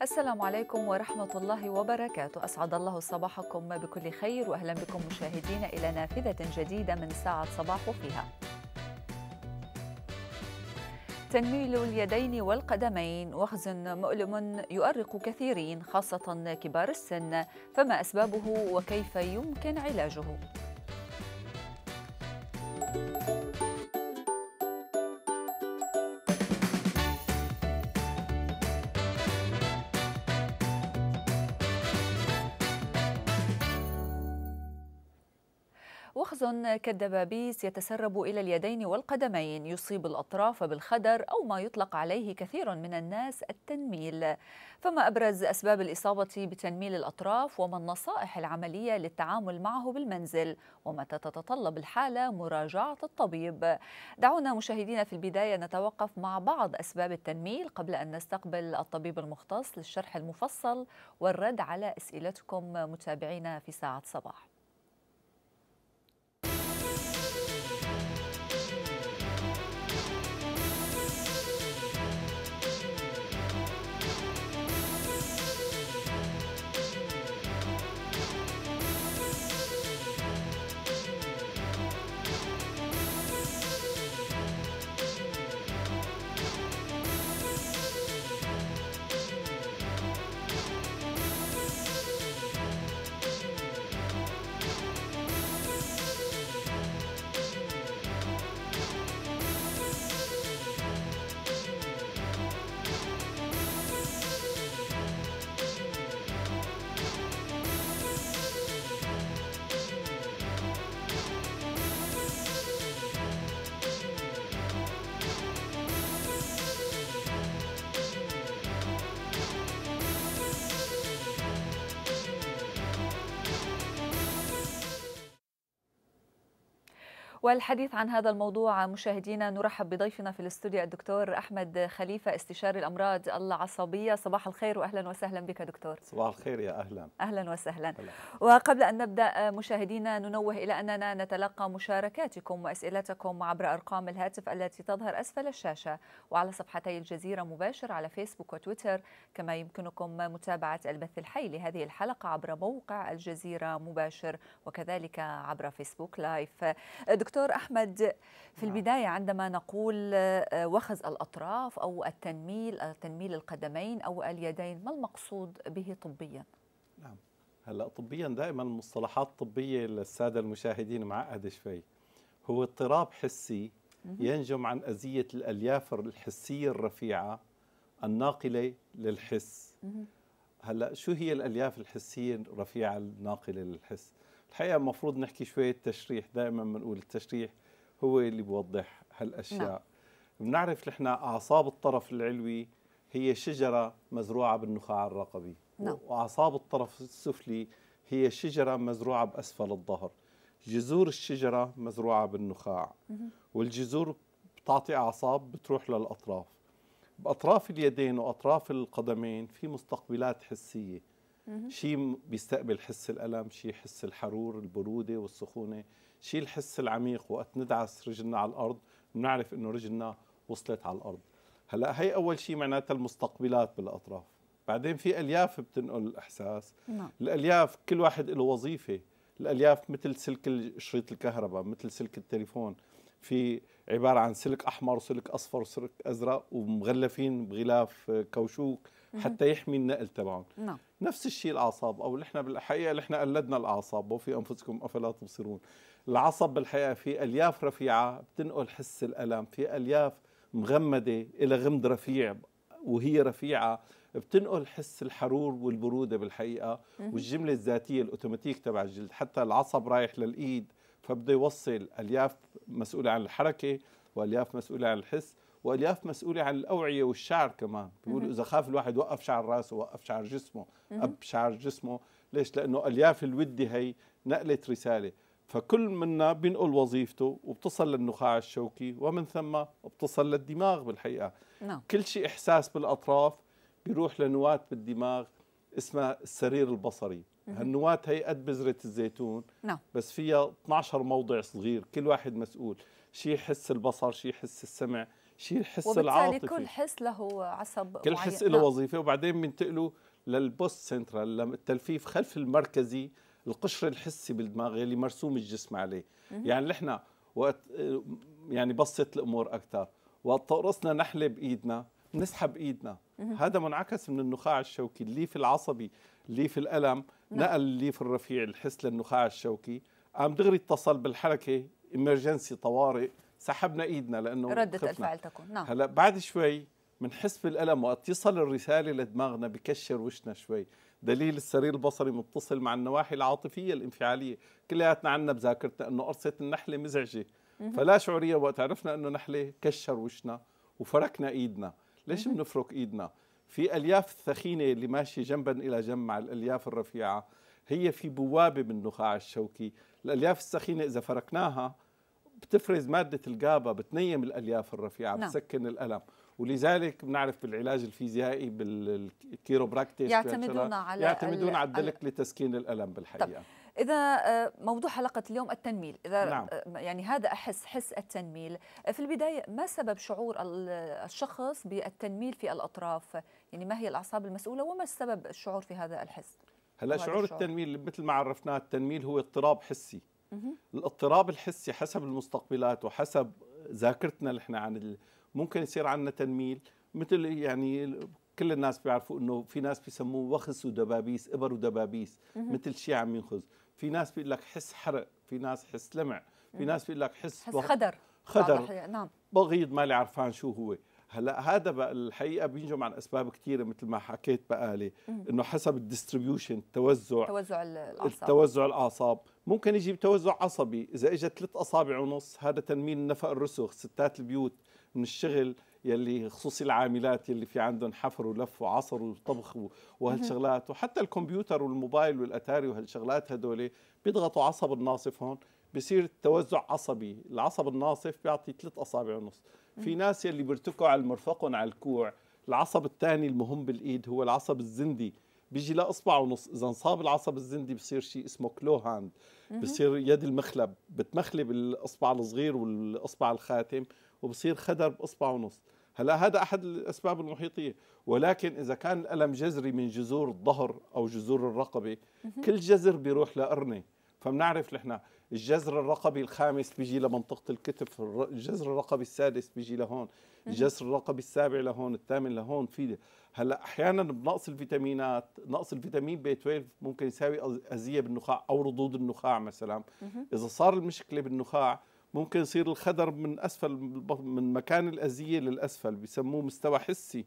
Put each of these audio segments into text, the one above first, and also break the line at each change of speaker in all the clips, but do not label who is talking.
السلام عليكم ورحمة الله وبركاته أسعد الله صباحكم بكل خير وأهلا بكم مشاهدين إلى نافذة جديدة من ساعة صباح فيها تنميل اليدين والقدمين وخز مؤلم يؤرق كثيرين خاصة كبار السن فما أسبابه وكيف يمكن علاجه؟ مرض كالدبابيس يتسرب إلى اليدين والقدمين يصيب الأطراف بالخدر أو ما يطلق عليه كثير من الناس التنميل فما أبرز أسباب الإصابة بتنميل الأطراف وما النصائح العملية للتعامل معه بالمنزل ومتى تتطلب الحالة مراجعة الطبيب دعونا مشاهدينا في البداية نتوقف مع بعض أسباب التنميل قبل أن نستقبل الطبيب المختص للشرح المفصل والرد على أسئلتكم متابعينا في ساعة صباح والحديث عن هذا الموضوع مشاهدينا نرحب بضيفنا في الاستوديو الدكتور احمد خليفه استشاري الامراض العصبيه صباح الخير واهلا وسهلا بك دكتور صباح
الخير يا اهلا اهلا
وسهلا أهلا. وقبل ان نبدا مشاهدينا ننوه الى اننا نتلقى مشاركاتكم واسئلتكم عبر ارقام الهاتف التي تظهر اسفل الشاشه وعلى صفحتي الجزيره مباشر على فيسبوك وتويتر كما يمكنكم متابعه البث الحي لهذه الحلقه عبر موقع الجزيره مباشر وكذلك عبر فيسبوك لايف دكتور دكتور أحمد في نعم. البداية عندما نقول آه، وخز الأطراف أو التنميل تنميل القدمين أو اليدين ما المقصود به طبيا؟
نعم هلا طبيا دائما المصطلحات الطبية للسادة المشاهدين معقدة شوي هو اضطراب حسي ينجم عن أذية الألياف الحسية الرفيعة الناقلة للحس هلا شو هي الألياف الحسية الرفيعة الناقلة للحس؟ الحقيقه المفروض نحكي شويه تشريح دائما بنقول التشريح هو اللي بيوضح هالاشياء نعم. بنعرف نحن اعصاب الطرف العلوي هي شجره مزروعه بالنخاع الرقبي نعم. واعصاب الطرف السفلي هي شجره مزروعه باسفل الظهر جذور الشجره مزروعه بالنخاع مم. والجذور بتعطي اعصاب بتروح للاطراف باطراف اليدين واطراف القدمين في مستقبلات حسيه شيء بيستقبل حس الألم شيء حس الحرور البرودة والسخونة شيء الحس العميق وقت ندعس رجلنا على الأرض بنعرف إنه رجلنا وصلت على الأرض هلا هي أول شيء معناتها المستقبلات بالأطراف بعدين في ألياف بتنقل الإحساس نعم. الألياف كل واحد له وظيفة الألياف مثل سلك شريط الكهرباء مثل سلك التليفون في عبارة عن سلك أحمر وسلك أصفر وسلك أزرق ومغلفين بغلاف كوشوك حتى يحمي النقل تبعهم نعم. نفس الشيء الاعصاب او نحن بالحقيقه نحن قلدنا الاعصاب وفي انفسكم افلا تبصرون العصب بالحقيقه في الياف رفيعه بتنقل حس الالم في الياف مغمده الى غمض رفيع وهي رفيعه بتنقل حس الحرور والبروده بالحقيقه والجمله الذاتيه الاوتوماتيك تبع الجلد حتى العصب رايح للايد فبده يوصل الياف مسؤوله عن الحركه والياف مسؤوله عن الحس والياف مسؤوله عن الاوعيه والشعر كمان بيقولوا اذا خاف الواحد وقف شعر راسه وقف شعر جسمه اب شعر جسمه ليش لانه الياف الودي هي نقلت رساله فكل منا بينقل وظيفته وبتصل للنخاع الشوكي ومن ثم بتصل للدماغ بالحقيقه نعم. كل شيء احساس بالاطراف بيروح لنواه بالدماغ اسمها السرير البصري هالنواه هي قد بذره الزيتون نعم. بس فيها 12 موضع صغير كل واحد مسؤول شيء يحس البصر شيء يحس السمع شيء الحس العاطفي كل
حس له عصب كل معين. حس له نعم. وظيفه
وبعدين بينتقلوا للبوست سنترال للتلفيف خلف المركزي القشر الحسي بالدماغ اللي مرسوم الجسم عليه مم. يعني نحن وقت يعني بسط الامور اكثر وقت تقرصنا نحله بايدنا بنسحب ايدنا مم. هذا منعكس من النخاع الشوكي الليف العصبي الليف الالم نعم. نقل الليف الرفيع الحس للنخاع الشوكي قام دغري اتصل بالحركه امرجنسي طوارئ سحبنا ايدنا لانه ردة خفنا. الفعل
تكون نعم هلا
بعد شوي بنحس بالالم وقت يصل الرساله لدماغنا بكشر وشنا شوي دليل السرير البصري متصل مع النواحي العاطفيه الانفعاليه كلياتنا عندنا بذاكرتنا انه قرصه النحله مزعجه فلا شعوريا وقت عرفنا انه نحله كشر وشنا وفركنا ايدنا ليش بنفرك ايدنا في الياف الثخينه اللي ماشيه جنبا الى جنب مع الالياف الرفيعه هي في بوابه من النخاع الشوكي الالياف الثخينه اذا فركناها بتفرز مادة الجابا بتنيم الألياف الرفيعة نعم. بتسكن الألم ولذلك بنعرف بالعلاج الفيزيائي بالكيروبراكتيك يعتمدون على يعتمدون على الدلك لتسكين الألم بالحقيقة طب.
إذا آه، موضوع حلقة اليوم التنميل إذا آه، نعم. يعني هذا أحس حس التنميل في البداية ما سبب شعور الشخص بالتنميل في الأطراف يعني ما هي الأعصاب المسؤولة وما السبب الشعور في هذا الحس
هلا شعور التنميل مثل ما عرفناه التنميل هو اضطراب حسي الاضطراب الحسي حسب المستقبلات وحسب ذاكرتنا اللي احنا عن ممكن يصير عندنا تنميل مثل يعني كل الناس بيعرفوا انه في ناس بيسموه وخس ودبابيس ابر ودبابيس مثل شيء عم ينخز في ناس بيقول لك حس حرق في ناس حس لمع في ناس بيقول لك حس, حس خدر
خدر نعم
بغيض مالي عرفان شو هو هلا هذا بقى الحقيقه بينجم عن اسباب كثيره مثل ما حكيت بقالي انه حسب الديستريبيوشن التوزع
توزع الاعصاب التوزع
الاعصاب ممكن يجي بتوزع عصبي اذا اجى ثلاث اصابع ونص هذا تنميل النفق الرسغ ستات البيوت من الشغل يلي خصوصي العاملات يلي في عندهم حفر ولف وعصر وطبخ وهالشغلات وحتى الكمبيوتر والموبايل والاتاري وهالشغلات هدول بيضغطوا عصب الناصف هون بصير التوزع عصبي العصب الناصف بيعطي ثلاث اصابع ونص في ناس يلي بيرتكوا على المرفقهم على الكوع العصب الثاني المهم بالايد هو العصب الزندي بيجي لاصبع ونص اذا انصاب العصب الزندي بصير شيء اسمه كلو هاند بصير يد المخلب بتمخلب الاصبع الصغير والاصبع الخاتم وبصير خدر باصبع ونص هلا هذا احد الاسباب المحيطيه ولكن اذا كان الالم جذري من جذور الظهر او جذور الرقبه كل جذر بيروح لقرنه فبنعرف نحن الجذر الرقبي الخامس بيجي لمنطقه الكتف الجذر الرقبي السادس بيجي لهون الجذر الرقبي السابع لهون الثامن لهون في هلا احيانا بنقص الفيتامينات نقص الفيتامين بي 12 ممكن يساوي اذيه بالنخاع او رضوض النخاع مثلا اذا صار المشكله بالنخاع ممكن يصير الخدر من اسفل من مكان الاذيه للاسفل بسموه مستوى حسي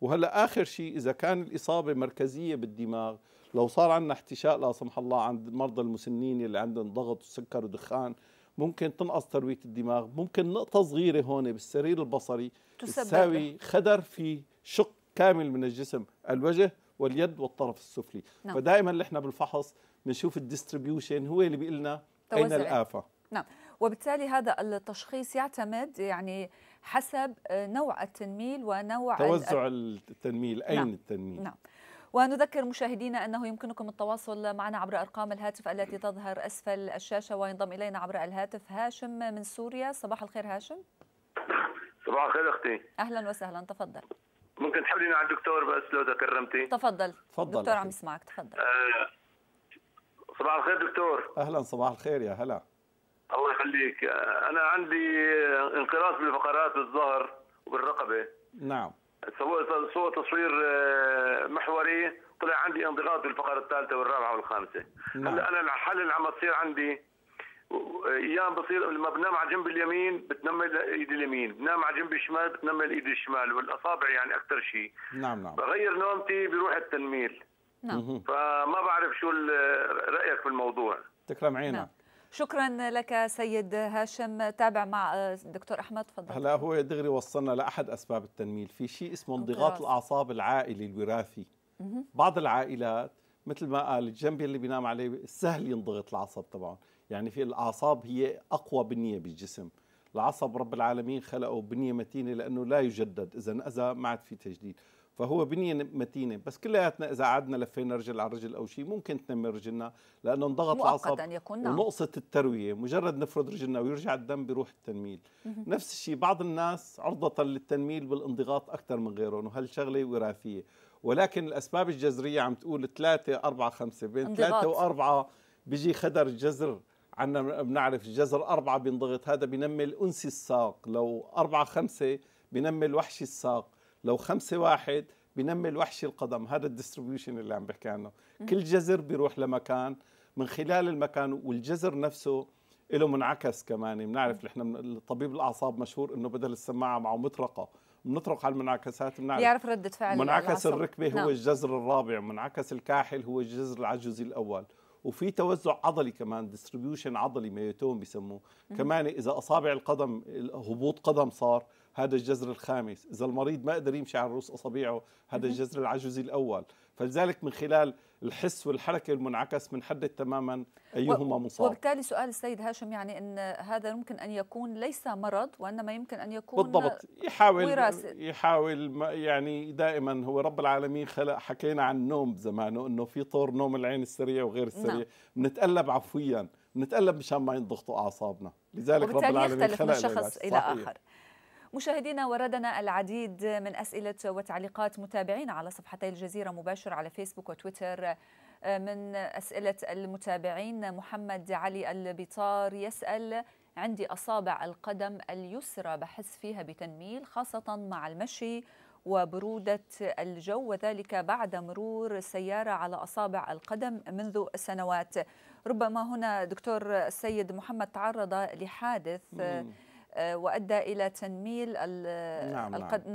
وهلا اخر شيء اذا كان الاصابه مركزيه بالدماغ لو صار عندنا احتشاء لا سمح الله عند مرضى المسنين اللي عندهم ضغط وسكر ودخان ممكن تنقص ترويه الدماغ ممكن نقطه صغيره هون بالسرير البصري تساوي خدر في شق كامل من الجسم الوجه واليد والطرف السفلي نعم. فدائما احنا بالفحص بنشوف الديستريبيوشن هو اللي بيقول لنا
اين الافه نعم وبالتالي هذا التشخيص يعتمد يعني حسب نوع التنميل ونوع توزع
التنميل اين نعم. التنميل نعم
ونذكر مشاهدينا أنه يمكنكم التواصل معنا عبر أرقام الهاتف التي تظهر أسفل الشاشة وينضم إلينا عبر الهاتف هاشم من سوريا صباح الخير هاشم
صباح
الخير أختي
أهلا وسهلا تفضل
ممكن تحولينا على الدكتور بس لو تكرمتي
تفضل تفضل دكتور عم يسمعك تفضل
آه، صباح الخير دكتور
اهلا صباح الخير
يا هلا
الله يخليك آه، انا عندي انقراض بالفقرات بالظهر وبالرقبه نعم سوى تصوير آه، محوري طلع عندي انضغاط بالفقره الثالثه والرابعه والخامسه نعم. هلا انا الحل اللي عم بتصير عندي أيام بصير لما بنام على جنب اليمين بتنمي الايد اليمين، بنام على جنب الشمال بتنمي الايد الشمال والاصابع يعني اكثر شيء
نعم نعم بغير
نومتي بروح التنميل نعم فما بعرف شو رايك في الموضوع
تكرم عينك
نعم. شكرا لك سيد هاشم تابع مع الدكتور آه، احمد تفضل هلا
هو دغري وصلنا لاحد اسباب التنميل في شيء اسمه انضغاط الاعصاب العائلي الوراثي بعض العائلات مثل ما قال الجنب اللي بينام عليه سهل ينضغط العصب تبعهم يعني في الاعصاب هي اقوى بنيه بالجسم العصب رب العالمين خلقه بنيه متينه لانه لا يجدد اذا اذا ما عاد في تجديد فهو بنيه متينه بس كلياتنا اذا قعدنا لفينا رجل على رجل او شيء ممكن تنمي رجلنا لانه انضغط العصب يكون نعم. ونقصة الترويه مجرد نفرد رجلنا ويرجع الدم بيروح التنميل نفس الشيء بعض الناس عرضه للتنميل بالانضغاط اكثر من غيرهم وهالشغله وراثيه ولكن الاسباب الجذريه عم تقول ثلاثه أربعة خمسة بين ثلاثه وأربعة بيجي خدر الجذر عنا بنعرف الجزر أربعة بينضغط هذا بنمي الأنسي الساق لو أربعة خمسة بنمي الوحشي الساق لو خمسة واحد بنمي الوحش القدم هذا الديستريبيوشن اللي عم بحكي عنه كل جزر بيروح لمكان من خلال المكان والجزر نفسه له منعكس كمان يعني بنعرف نحن طبيب الاعصاب مشهور انه بدل السماعه معه مطرقه بنطرق على المنعكسات بنعرف بيعرف
ردة فعل منعكس الركبة نعم. هو الجزر
الرابع منعكس الكاحل هو الجزر العجوزي الأول وفي توزع عضلي كمان ديستريبيوشن عضلي ميتون بسموه كمان إذا أصابع القدم هبوط قدم صار هذا الجذر الخامس إذا المريض ما قدر يمشي على رؤوس أصابعه هذا الجذر العجزي الأول فلذلك من خلال الحس والحركة المنعكس بنحدد تماما أيهما مصاب
وبالتالي سؤال السيد هاشم يعني أن هذا ممكن أن يكون ليس مرض وإنما يمكن أن يكون بالضبط يحاول وراثة.
يحاول يعني دائما هو رب العالمين خلق حكينا عن النوم زمانه أنه في طور نوم العين السريع وغير نعم. السريع بنتقلب نعم. عفويا بنتقلب مشان ما ينضغطوا أعصابنا لذلك رب العالمين خلق من شخص إلى آخر
مشاهدينا وردنا العديد من أسئلة وتعليقات متابعين على صفحتي الجزيرة مباشر على فيسبوك وتويتر من أسئلة المتابعين محمد علي البطار يسأل عندي أصابع القدم اليسرى بحس فيها بتنميل خاصة مع المشي وبرودة الجو وذلك بعد مرور سيارة على أصابع القدم منذ سنوات ربما هنا دكتور السيد محمد تعرض لحادث مم. آه، وادى الى تنميل نعم،, نعم القد... نعم,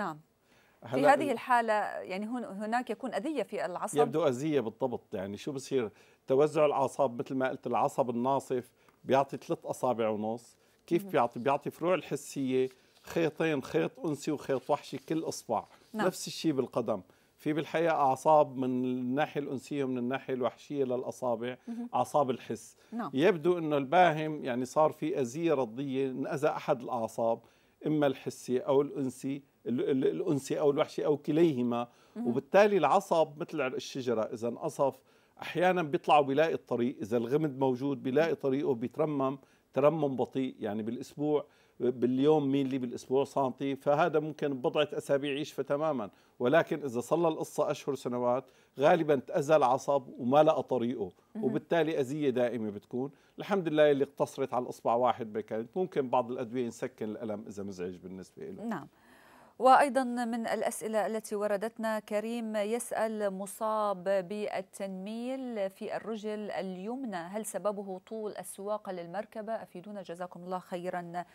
نعم. في هذه الحالة يعني هناك يكون أذية في العصب يبدو
أذية بالضبط يعني شو بصير توزع الأعصاب مثل ما قلت العصب الناصف بيعطي ثلاث أصابع ونص كيف بيعطي بيعطي فروع الحسية خيطين خيط أنسي وخيط وحشي كل إصبع نعم. نفس الشيء بالقدم في بالحقيقه اعصاب من الناحيه الانسيه ومن الناحيه الوحشيه للاصابع اعصاب الحس نعم. يبدو انه الباهم يعني صار في اذيه رضيه انأذى احد الاعصاب اما الحسي او الانسي الانسي او الوحشي او كليهما وبالتالي العصب مثل الشجره اذا انقصف احيانا بيطلع بيلاقي الطريق اذا الغمد موجود بيلاقي طريقه بيترمم ترمم بطيء يعني بالاسبوع باليوم ميلي بالاسبوع سنتي فهذا ممكن بضعه اسابيع يشفى تماما ولكن اذا صلى القصه اشهر سنوات غالبا تاذى العصب وما لقى طريقه وبالتالي اذيه دائمه بتكون الحمد لله اللي اقتصرت على الاصبع واحد بكانت ممكن بعض الادويه نسكن الالم اذا مزعج بالنسبه له
نعم وايضا من الاسئله التي وردتنا كريم يسال مصاب بالتنميل في الرجل اليمنى هل سببه طول السواقه للمركبه افيدونا جزاكم الله خيرا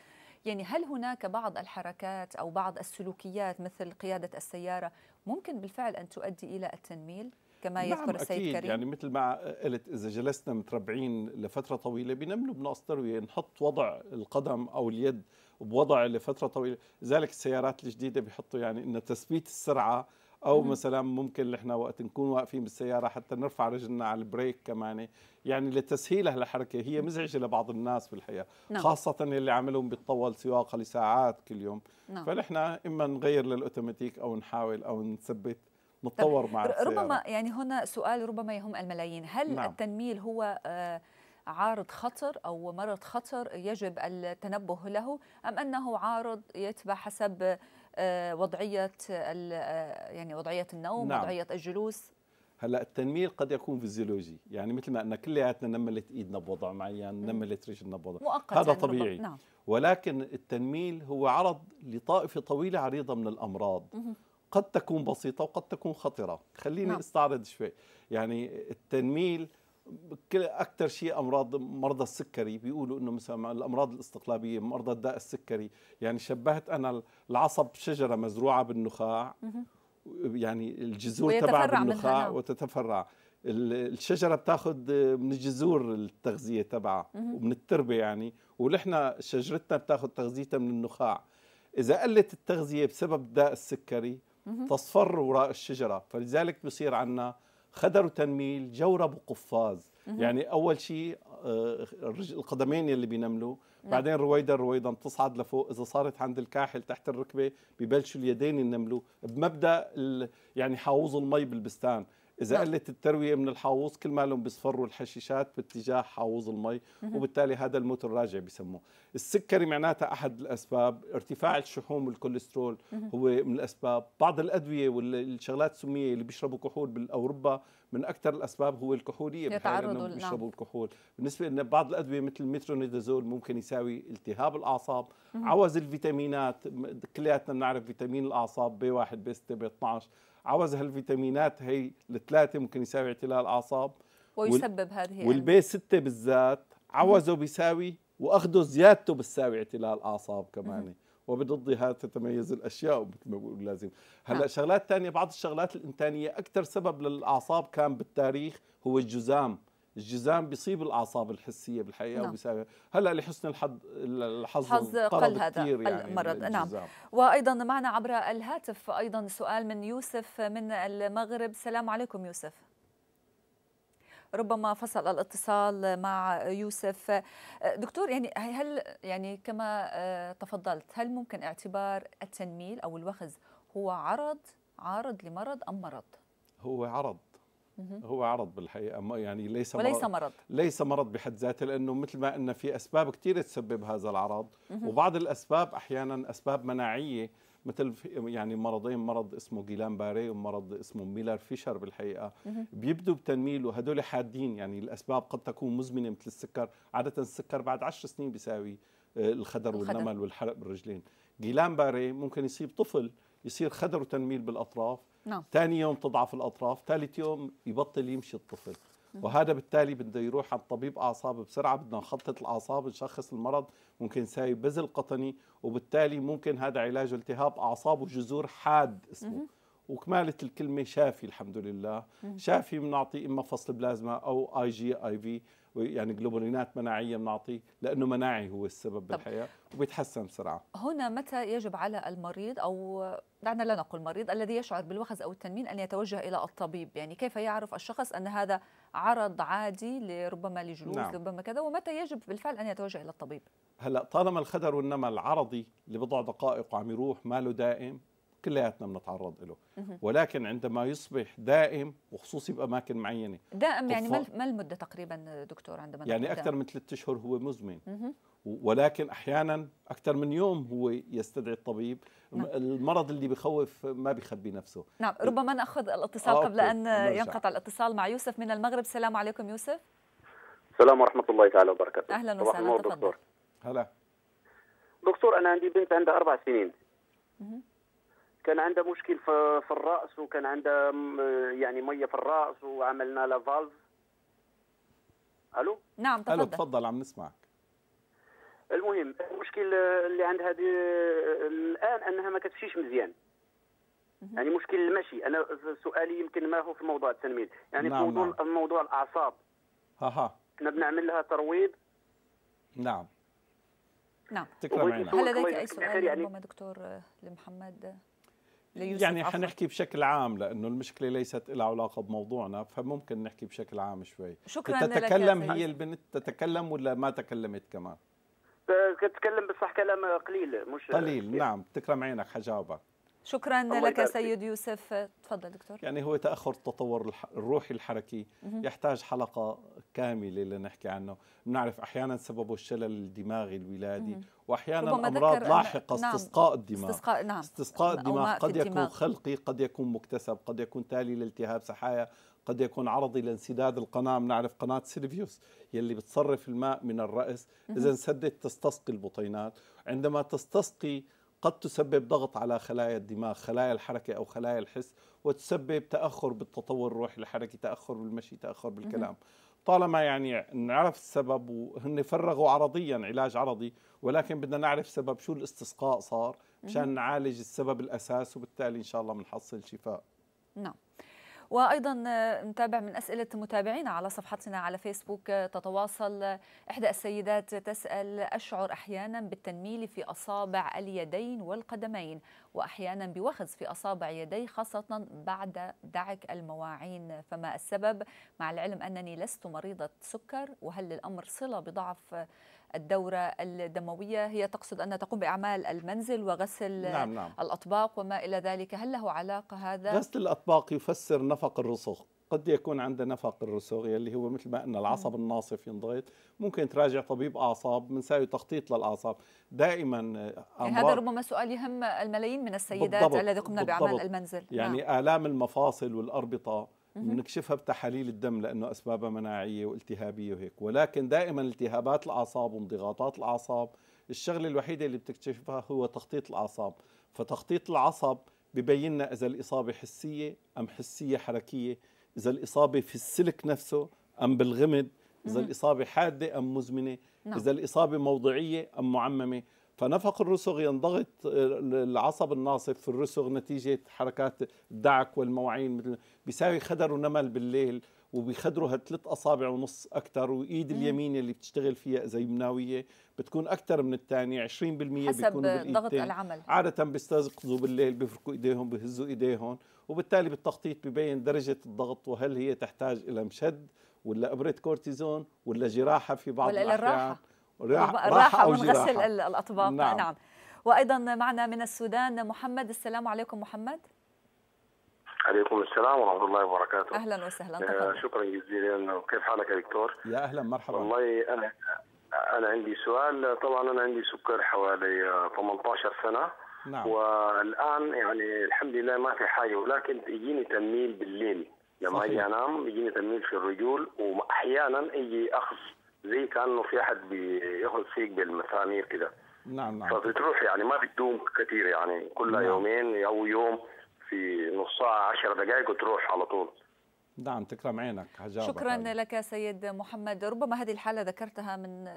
يعني هل هناك بعض الحركات أو بعض السلوكيات مثل قيادة السيارة ممكن بالفعل أن تؤدي إلى التنميل؟ كما يذكر نعم السيد أكيد. كريم يعني
مثل ما قلت إذا جلسنا متربعين لفترة طويلة بنملوا بنقص تروية نحط وضع القدم أو اليد بوضع لفترة طويلة لذلك السيارات الجديدة بيحطوا يعني أن تثبيت السرعة او مثلا ممكن نحن وقت نكون واقفين بالسياره حتى نرفع رجلنا على البريك كمان يعني لتسهيل هالحركه هي مزعجه لبعض الناس بالحقيقه نعم. خاصه اللي عملهم بيتطول سواقه لساعات كل يوم نعم. فنحن اما نغير للاوتوماتيك او نحاول او نثبت طيب، نتطور مع السيارة. ربما
يعني هنا سؤال ربما يهم الملايين هل نعم. التنميل هو آه، عارض خطر أو مرض خطر يجب التنبه له أم أنه عارض يتبع حسب آه، وضعيه آه، يعني وضعيه النوم نعم. وضعيه الجلوس
هلا التنميل قد يكون فيزيولوجي يعني مثل ما قلنا كلياتنا نملت ايدنا بوضع معين نملت رجلنا بوضع مؤقت هذا طبيعي نعم. ولكن التنميل هو عرض لطائفه طويله عريضه من الامراض مه. قد تكون بسيطه وقد تكون خطره خليني نعم. استعرض شوي يعني التنميل اكثر شيء امراض مرضى السكري بيقولوا انه مثلا الامراض الاستقلابيه مرضى الداء السكري يعني شبهت انا العصب شجره مزروعه بالنخاع يعني الجذور تبع بالنخاع نعم. وتتفرع الشجره بتاخذ من الجذور التغذيه تبعها ومن التربه يعني ونحن شجرتنا بتاخذ تغذيتها من النخاع اذا قلت التغذيه بسبب داء السكري تصفر وراء الشجره فلذلك بصير عندنا خدر وتنميل جورب وقفاز يعني اول شيء آه، القدمين يلي بينملوا نعم. بعدين رويدا رويدا بتصعد لفوق اذا صارت عند الكاحل تحت الركبه ببلشوا اليدين ينملوا بمبدا يعني حوض المي بالبستان اذا نعم. قلت الترويه من الحوض كل مالهم بيصفروا الحشيشات باتجاه حوض المي مه. وبالتالي هذا الموت الراجع بسموه السكري معناتها احد الاسباب ارتفاع الشحوم والكوليسترول هو من الاسباب بعض الادويه والشغلات السميه اللي بيشربوا كحول باوروبا من اكثر الاسباب هو الكحوليه يتعرضوا انهم بيشربوا نعم. الكحول بالنسبه لنا بعض الادويه مثل المترونيدازول ممكن يساوي التهاب الاعصاب عوز الفيتامينات كلياتنا بنعرف فيتامين الاعصاب بي 1 بي 6 بي 12 عوز هالفيتامينات هي الثلاثه ممكن يساوي اعتلال اعصاب
ويسبب هذه والبي
6 بالذات عوزه بيساوي واخذه زيادته بتساوي اعتلال اعصاب كمان مم. وبضدها تتميز الاشياء مثل ما بقول لازم هلا نعم. شغلات ثانيه بعض الشغلات الانتانيه اكثر سبب للاعصاب كان بالتاريخ هو الجزام الجزام بيصيب الاعصاب الحسيه بالحقيقه نعم. وبيساوي هلا لحسن الحظ الحظ قل هذا يعني المرض نعم
وايضا معنا عبر الهاتف ايضا سؤال من يوسف من المغرب سلام عليكم يوسف ربما فصل الاتصال مع يوسف آه، دكتور يعني هل يعني كما آه، تفضلت هل ممكن اعتبار التنميل او الوخز هو عرض عارض لمرض ام مرض
هو عرض
هو عرض بالحقيقه يعني ليس وليس مرض, مرض ليس مرض بحد ذاته لانه مثل ما قلنا في اسباب كثيره تسبب هذا العرض وبعض الاسباب احيانا اسباب مناعيه مثل يعني مرضين مرض اسمه جيلان باري ومرض اسمه ميلر فيشر بالحقيقه بيبدوا بتنميل وهدول حادين يعني الاسباب قد تكون مزمنه مثل السكر عاده السكر بعد عشر سنين بيساوي آه، الخدر, الخدر والنمل والحرق بالرجلين جيلان باري ممكن يصيب طفل يصير خدر وتنميل بالاطراف نعم. ثاني يوم تضعف الاطراف ثالث يوم يبطل يمشي الطفل وهذا بالتالي بده يروح على الطبيب اعصاب بسرعه بدنا نخطط الاعصاب نشخص المرض ممكن ساي بذل قطني وبالتالي ممكن هذا علاج التهاب اعصاب وجذور حاد اسمه وكمالة الكلمة شافي الحمد لله شافي بنعطي إما فصل بلازما أو آي جي آي في يعني جلوبولينات مناعيه بنعطيه لانه مناعي هو السبب بالحياه وبيتحسن بسرعه
هنا متى يجب على المريض او دعنا لا نقول مريض الذي يشعر بالوخز او التنمين ان يتوجه الى الطبيب يعني كيف يعرف الشخص ان هذا عرض عادي لربما لجلوس نعم. ربما كذا ومتى يجب بالفعل ان يتوجه الى الطبيب
هلا طالما الخدر والنمل العرضي اللي بضع دقائق وعم يروح ما له دائم كلياتنا بنتعرض له ولكن عندما يصبح دائم وخصوصي باماكن معينه
دائم يعني ما المده تقريبا دكتور عندما يعني اكثر من
ثلاثة اشهر هو مزمن ولكن احيانا اكثر من يوم هو يستدعي الطبيب نعم. المرض اللي بخوف ما بيخبي نفسه
نعم ربما ناخذ الاتصال آه، قبل ان نرجع. ينقطع الاتصال مع يوسف من المغرب السلام عليكم يوسف
السلام ورحمه الله تعالى وبركاته اهلا وسهلا دكتور هلا دكتور انا عندي بنت عندها اربع سنين كان عنده مشكل في, في الراس وكان عنده يعني ميه في الراس وعملنا له فالف الو
نعم تفضل الو تفضل عم نسمعك
المهم المشكل اللي عند هذه الان انها ما كتمشيش مزيان يعني مشكل المشي انا سؤالي يمكن ما هو في موضوع التنميل يعني نعم في موضوع نعم. موضوع الاعصاب اها احنا بنعمل لها ترويض
نعم
نعم تكرم عينك هل لديك اي سؤال يعني... ربما دكتور لمحمد ليوسف يعني حنحكي
بشكل عام لانه المشكله ليست لها علاقه بموضوعنا فممكن نحكي بشكل عام شوي شكرا تتكلم لك هي البنت تتكلم ولا ما تكلمت كمان أه،
تتكلم بصح كلام قليل مش قليل نعم
تكرم عينك حجاوبك
شكرا لك سيد يوسف تفضل دكتور
يعني هو تاخر التطور الروحي الحركي يحتاج حلقه كامله لنحكي عنه بنعرف احيانا سببه الشلل الدماغي الولادي واحيانا امراض لاحقه نعم استسقاء الدماغ استسقاء نعم استسقاء الدماغ قد يكون الدماغ. خلقي قد يكون مكتسب قد يكون تالي لالتهاب سحايا قد يكون عرضي لانسداد القناة بنعرف قناة سيلفيوس يلي بتصرف الماء من الرأس إذا سدت تستسقي البطينات عندما تستسقي قد تسبب ضغط على خلايا الدماغ خلايا الحركة أو خلايا الحس وتسبب تأخر بالتطور الروحي الحركي تأخر بالمشي تأخر بالكلام طالما يعني نعرف السبب وهن فرغوا عرضيا علاج عرضي ولكن بدنا نعرف سبب شو الاستسقاء صار مشان نعالج السبب الأساس وبالتالي إن شاء الله بنحصل شفاء
نعم وايضا آه، نتابع من اسئله متابعينا على صفحتنا على فيسبوك آه، تتواصل آه، احدى السيدات تسال اشعر احيانا بالتنميل في اصابع اليدين والقدمين واحيانا بوخز في اصابع يدي خاصه بعد دعك المواعين فما السبب مع العلم انني لست مريضه سكر وهل الامر صله بضعف الدورة الدموية هي تقصد أن تقوم بأعمال المنزل وغسل نعم نعم. الأطباق وما إلى ذلك هل له علاقة هذا؟ غسل
الأطباق يفسر نفق الرسوخ قد يكون عنده نفق الرسغ اللي هو مثل ما قلنا العصب الناصف ينضغط ممكن تراجع طبيب اعصاب ساوي تخطيط للاعصاب دائما آه، يعني هذا
ربما سؤال يهم الملايين من السيدات الذي قمنا باعمال المنزل يعني
نعم. الام المفاصل والاربطه بنكشفها بتحاليل الدم لانه اسبابها مناعيه والتهابيه وهيك ولكن دائما التهابات الاعصاب وانضغاطات الاعصاب الشغله الوحيده اللي بتكتشفها هو تخطيط الاعصاب فتخطيط العصب ببين لنا اذا الاصابه حسيه ام حسيه حركيه اذا الاصابه في السلك نفسه ام بالغمد اذا الاصابه حاده ام مزمنه نعم. اذا الاصابه موضعيه ام معممه فنفق الرسغ ينضغط آه، العصب الناصف في الرسغ نتيجة حركات الدعك والمواعين مثل بيساوي خدر ونمل بالليل وبيخدروا هالثلاث اصابع ونص اكثر وايد اليمين اللي بتشتغل فيها اذا يمناويه بتكون اكثر من الثانيه 20% بيكونوا حسب ضغط العمل عاده بيستيقظوا بالليل بيفركوا ايديهم بيهزوا ايديهم وبالتالي بالتخطيط ببين درجه الضغط وهل هي تحتاج الى مشد ولا ابره كورتيزون ولا جراحه في بعض ولا الاحيان الراحة.
الراحة من غسل الأطباق نعم. نعم وأيضا معنا من السودان محمد السلام عليكم محمد
عليكم السلام ورحمة الله وبركاته
أهلا وسهلا
آه شكرا جزيلا كيف حالك يا دكتور يا أهلا مرحبا والله أنا أنا عندي سؤال طبعا أنا عندي سكر حوالي 18 سنة نعم. والآن يعني الحمد لله ما في حاجة ولكن يجيني تنميل بالليل لما أجي أنام يجيني تنميل في الرجول وأحيانا أجي أخذ زي كانه في احد بياخذ فيك بالمسامير كده نعم نعم فبتروح يعني ما بتدوم كثير يعني كل نعم. يومين او يوم في نص ساعه 10 دقائق وتروح على طول
نعم تكرم عينك هجابة
شكرا هذه.
لك سيد محمد ربما هذه الحالة ذكرتها من يعني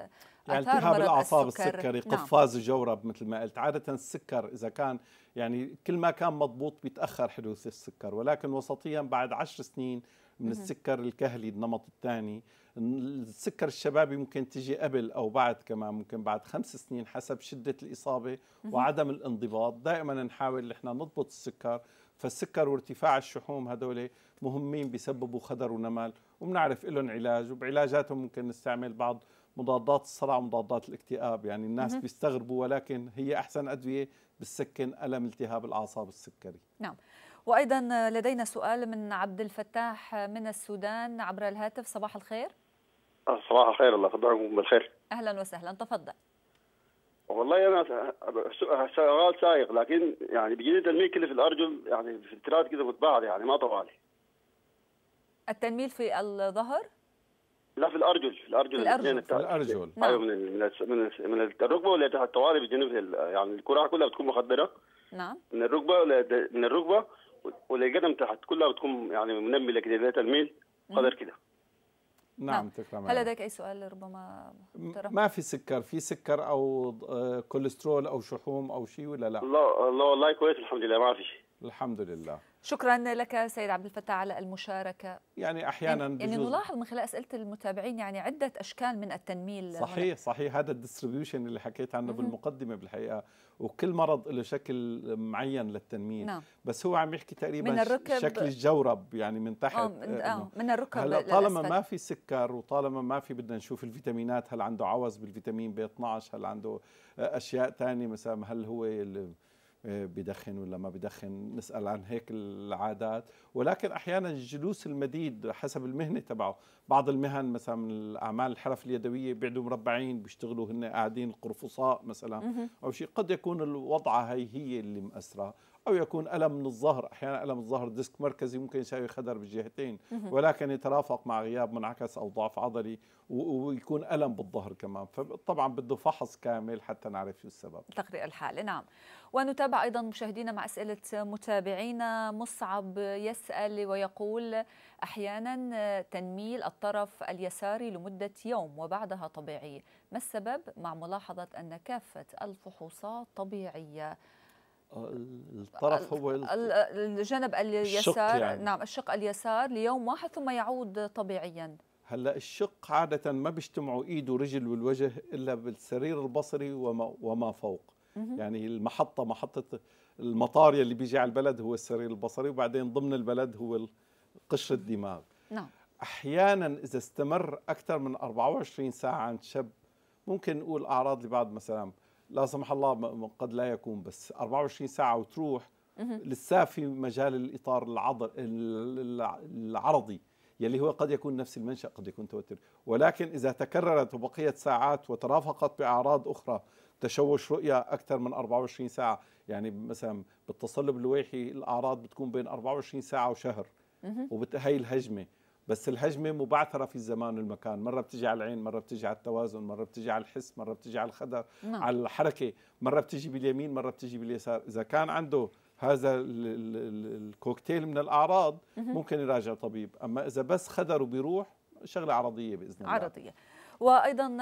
أثار مرض الأعصاب السكر. السكري نعم. قفاز
الجورب مثل ما قلت عادة السكر إذا كان يعني كل ما كان مضبوط بيتأخر حدوث السكر ولكن وسطيا بعد عشر سنين من السكر الكهلي النمط الثاني السكر الشبابي ممكن تجي قبل او بعد كمان ممكن بعد خمس سنين حسب شده الاصابه وعدم الانضباط دائما نحاول نحن نضبط السكر فالسكر وارتفاع الشحوم هدول مهمين بيسببوا خدر ونمل وبنعرف لهم علاج وبعلاجاتهم ممكن نستعمل بعض مضادات الصرع ومضادات الاكتئاب يعني الناس بيستغربوا ولكن هي احسن ادويه بتسكن الم التهاب الاعصاب السكري
نعم وأيضا لدينا سؤال من عبد الفتاح من السودان عبر الهاتف صباح الخير
آه، صباح الخير الله يخليكم بالخير
أهلا وسهلا تفضل
والله انا شغال سايق لكن يعني بيجيني تنميل كله في الارجل يعني في التراث كده بتبعد يعني ما طوالي
التنميل في الظهر؟
لا في الارجل في الارجل في الارجل, في الأرجل. أيوة، نعم. ايوه من ال من ال من الركبه ولا تحت الطوارئ بيجيني يعني الكراع كلها بتكون مخدره نعم من الركبه من الركبه والجنب تحت كلها بتكون يعني منمله كده اللي الميل
قدر كده
نعم تكرم نعم. هل
لديك اي سؤال ربما ما
في سكر في سكر او آه، كوليسترول او شحوم او شيء ولا لا لا
لا والله كويس الحمد لله ما في
الحمد لله
شكرا لك سيد عبد الفتاح على المشاركه يعني,
يعني احيانا يعني, يعني نلاحظ
من خلال اسئله المتابعين يعني عده اشكال من التنميل صحيح
هنا. صحيح هذا الديستريبيوشن اللي حكيت عنه بالمقدمه بالحقيقه وكل مرض له شكل معين للتنميل نعم. بس هو عم يحكي تقريبا من الركب شكل الجورب يعني من تحت آه من, آه
من
الركب هلا طالما ما في
سكر وطالما ما في بدنا نشوف الفيتامينات هل عنده عوز بالفيتامين بي 12 هل عنده اشياء ثانيه مثلا هل هو بدخن ولا ما بدخن نسأل عن هيك العادات ولكن أحيانا الجلوس المديد حسب المهنة تبعه بعض المهن مثلا من الأعمال الحرف اليدوية بيعدوا مربعين بيشتغلوا هن قاعدين قرفصاء مثلا أو شيء قد يكون الوضع هي هي اللي مأثرة أو يكون ألم من الظهر أحيانا ألم الظهر ديسك مركزي ممكن يساوي خدر بالجهتين ولكن يترافق مع غياب منعكس أو ضعف عضلي ويكون ألم بالظهر كمان فطبعا بده فحص كامل حتى نعرف شو السبب
تقرير الحالة نعم ونتابع أيضا مشاهدينا مع أسئلة متابعينا مصعب يسأل ويقول أحيانا تنميل الطرف اليساري لمدة يوم وبعدها طبيعي ما السبب مع ملاحظة أن كافة الفحوصات طبيعية
الطرف هو
الجنب اليسار يعني. نعم الشق اليسار ليوم واحد ثم يعود طبيعيا
هلا الشق عادة ما بيجتمعوا ايد ورجل والوجه الا بالسرير البصري وما وما فوق مم. يعني المحطة محطة المطار يلي بيجي على البلد هو السرير البصري وبعدين ضمن البلد هو قشر الدماغ نعم احيانا اذا استمر اكثر من 24 ساعة عند شب ممكن نقول اعراض لبعض مثلا لا سمح الله قد لا يكون بس 24 ساعه وتروح
لسه
في مجال الاطار العضل العرضي يلي هو قد يكون نفس المنشا قد يكون توتر ولكن اذا تكررت وبقيت ساعات وترافقت باعراض اخرى تشوش رؤيه اكثر من 24 ساعه يعني مثلا بالتصلب اللويحي الاعراض بتكون بين 24 ساعه وشهر وهي الهجمه بس الهجمه مبعثره في الزمان والمكان مره بتجي على العين مره بتجي على التوازن مره بتجي على الحس مره بتجي على الخدر نعم. على الحركه مره بتجي باليمين مره بتجي باليسار اذا كان عنده هذا الكوكتيل من الاعراض ممكن يراجع طبيب اما اذا بس خدر وبيروح شغله عرضيه باذن الله عرضيه
وايضا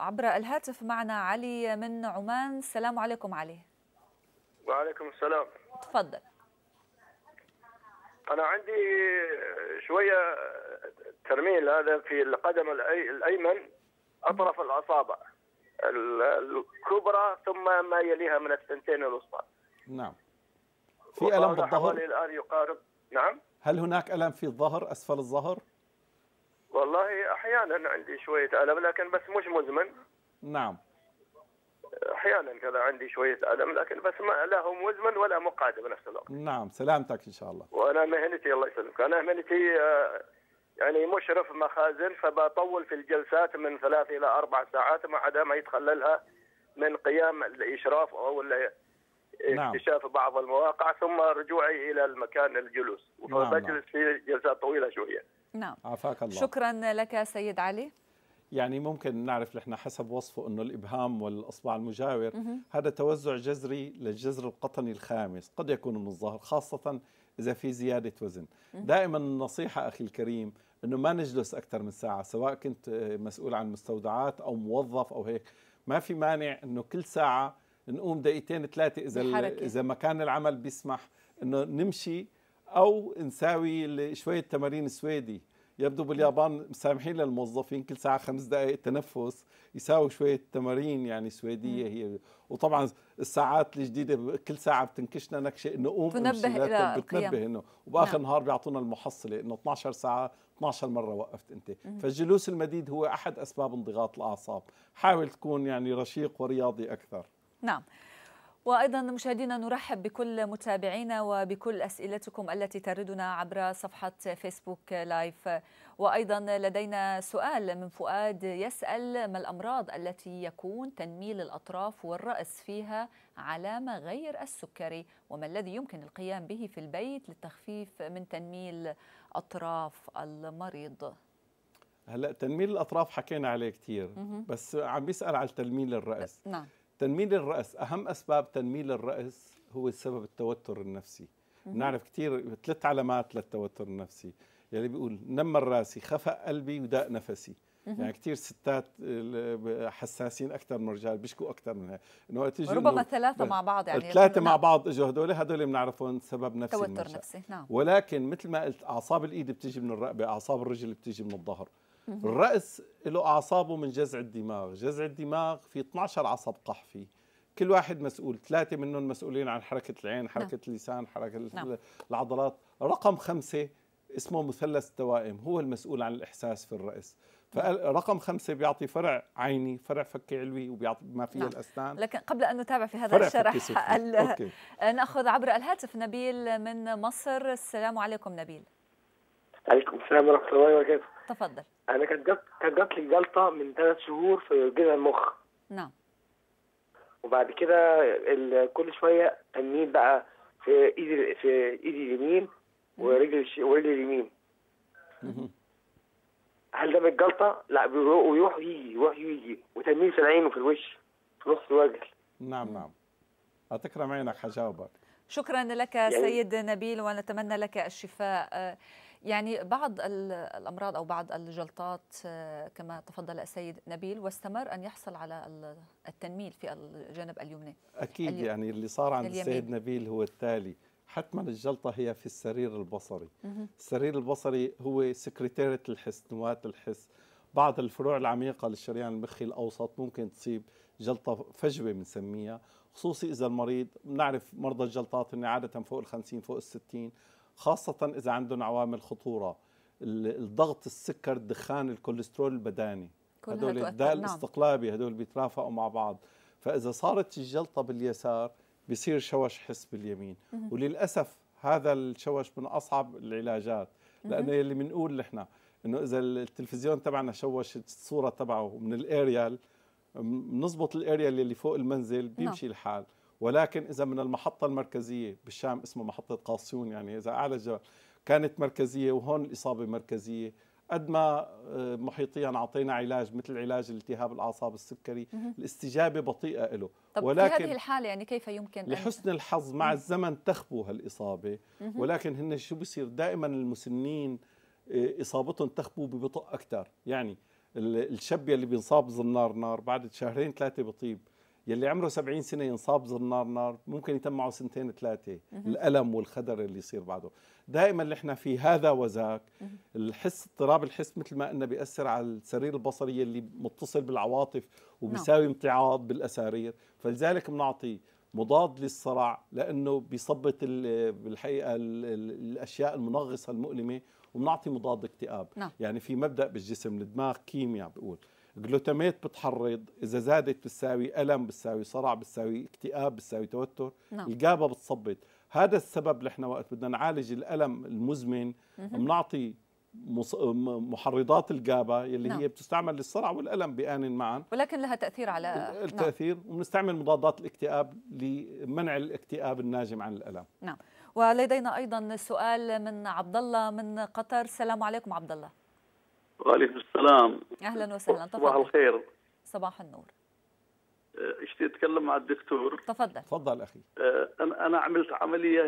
عبر الهاتف معنا علي من عمان السلام عليكم علي
وعليكم السلام تفضل انا عندي شويه ترميل هذا في القدم الايمن اطراف الاصابع الكبرى ثم ما يليها من الثنتين الوسطى
نعم
في الم بالظهر
الان يقارب نعم
هل هناك الم في الظهر اسفل الظهر
والله احيانا عندي شويه الم لكن بس مش مزمن
نعم
احيانا كذا عندي شويه الم لكن بس ما لا هو مزمن ولا مقعد بنفس الوقت.
نعم سلامتك ان شاء الله.
وانا مهنتي الله يسلمك، انا مهنتي آه، يعني مشرف مخازن فبطول في الجلسات من ثلاث الى اربع ساعات ما عدا ما
يتخللها من قيام الاشراف او
نعم. اكتشاف
نعم. بعض المواقع ثم رجوعي الى المكان الجلوس
وبجلس نعم. نعم.
في جلسات طويله شويه. نعم.
عافاك الله. شكرا
لك سيد علي.
يعني ممكن نعرف نحن حسب وصفه انه الابهام والاصبع المجاور هذا توزع جذري للجذر القطني الخامس قد يكون من الظهر خاصه اذا في زياده وزن دائما النصيحه اخي الكريم انه ما نجلس اكثر من ساعه سواء كنت مسؤول عن مستودعات او موظف او هيك ما في مانع انه كل ساعه نقوم دقيقتين ثلاثه اذا اذا مكان العمل بيسمح انه نمشي او نساوي شويه تمارين سويدي يبدو باليابان مسامحين للموظفين كل ساعه خمس دقائق تنفس يساووا شويه تمارين يعني سويديه هي وطبعا الساعات الجديده كل ساعه بتنكشنا نكشه انه قوم تنبه الى بتنبه انه وباخر نعم. نهار النهار بيعطونا المحصله انه 12 ساعه 12 مره وقفت انت مم. فالجلوس المديد هو احد اسباب انضغاط الاعصاب حاول تكون يعني رشيق ورياضي اكثر
نعم وأيضا مشاهدينا نرحب بكل متابعينا وبكل أسئلتكم التي تردنا عبر صفحة فيسبوك لايف وأيضا لدينا سؤال من فؤاد يسأل ما الأمراض التي يكون تنميل الأطراف والرأس فيها علامة غير السكري وما الذي يمكن القيام به في البيت للتخفيف من تنميل أطراف المريض
هلا تنميل الأطراف حكينا عليه كثير بس عم بيسأل على تنميل الرأس نعم تنميل الرأس أهم أسباب تنميل الرأس هو سبب التوتر النفسي نعرف كثير ثلاث علامات للتوتر النفسي يعني بيقول نمر راسي خفق قلبي وداء نفسي يعني كثير ستات حساسين اكثر من الرجال بيشكوا اكثر من هيك انه وقت ربما ثلاثه مع
بعض يعني ثلاثه مع
بعض اجوا هدول هدول بنعرفهم سبب نفسي توتر نفسي نعم ولكن مثل ما قلت اعصاب الايد بتيجي من الرقبه اعصاب الرجل بتيجي من الظهر
الرأس
له أعصابه من جذع الدماغ جذع الدماغ في 12 عصب قحفي كل واحد مسؤول ثلاثة منهم مسؤولين عن حركة العين حركة نعم. اللسان حركة نعم. العضلات رقم خمسة اسمه مثلث التوائم هو المسؤول عن الإحساس في الرأس فرقم خمسة بيعطي فرع عيني فرع فكي علوي وبيعطي ما فيه نعم. الأسنان
لكن قبل أن نتابع في هذا الشرح نأخذ عبر الهاتف نبيل من مصر السلام عليكم نبيل
عليكم السلام ورحمة الله وبركاته تفضل انا كانت جت كانت جات لي جلطه من ثلاث شهور في جذع المخ نعم وبعد كده كل شويه تنين بقى في ايدي في ايدي اليمين ورجلي ورجلي اليمين هل ده من الجلطه؟ لا ويروح ويجي يروح ويجي وتنين في العين وفي الوش في نص الوجه
نعم نعم هتكرم عينك حجاوبك
شكرا لك يعني... سيد نبيل ونتمنى لك الشفاء يعني بعض الأمراض أو بعض الجلطات آه، كما تفضل السيد نبيل واستمر أن يحصل على التنميل في الجانب اليمني أكيد اليوم. يعني
اللي صار عند السيد نبيل هو التالي حتما الجلطة هي في السرير البصري مه. السرير البصري هو سكرتيرة الحس نواة الحس بعض الفروع العميقة للشريان المخي الأوسط ممكن تصيب جلطة فجوة بنسميها خصوصي إذا المريض بنعرف مرضى الجلطات أن عادة فوق ال 50 فوق ال 60 خاصة إذا عندهم عوامل خطورة الضغط السكر الدخان الكوليسترول البداني هدول الداء نعم. الاستقلابي هدول بيترافقوا مع بعض فإذا صارت الجلطة باليسار بصير شوش حس باليمين وللأسف هذا الشوش من أصعب العلاجات لأنه اللي بنقول نحن انه اذا التلفزيون تبعنا شوش الصوره تبعه من الاريال بنظبط الاريال اللي فوق المنزل نعم. بيمشي الحال ولكن إذا من المحطة المركزية بالشام اسمه محطة قاسيون يعني إذا أعلى جبل كانت مركزية وهون الإصابة مركزية قد ما آه، محيطيا اعطينا علاج مثل علاج التهاب الاعصاب السكري الاستجابه بطيئه له ولكن في هذه
الحاله يعني كيف يمكن لحسن
الحظ مع الزمن تخبو هالاصابه ولكن هن شو بصير دائما المسنين آه، اصابتهم تخبو ببطء اكثر يعني الشاب اللي بينصاب ظل نار بعد شهرين ثلاثه بطيب يلي عمره 70 سنه ينصاب زنار نار ممكن يتم معه سنتين ثلاثه الالم والخدر اللي يصير بعده دائما نحن في هذا وذاك الحس اضطراب الحس مثل ما قلنا بياثر على السرير البصري اللي متصل بالعواطف نعم. وبيساوي امتعاض بالاسارير فلذلك بنعطي مضاد للصرع لانه بيثبط بالحقيقه الاشياء المنغصه المؤلمه وبنعطي مضاد اكتئاب نعم. يعني في مبدا بالجسم الدماغ كيمياء بيقول جلوتاميت بتحرض اذا زادت بتساوي الم بتساوي صرع بتساوي اكتئاب بتساوي توتر نعم. الجابا بتصبط هذا السبب نحن وقت بدنا نعالج الالم المزمن بنعطي محرضات الجابا يلي نعم. هي بتستعمل للصرع والالم بآن معا
ولكن لها تاثير على نعم. التاثير
نعم. وبنستعمل مضادات الاكتئاب لمنع الاكتئاب الناجم عن الالم
نعم ولدينا ايضا سؤال من عبد الله من قطر السلام عليكم عبد الله
وعليكم السلام
اهلا وسهلا تفضل صباح الخير صباح النور
آه، اشتي اتكلم مع الدكتور
تفضل تفضل اخي
آه، انا انا عملت عمليه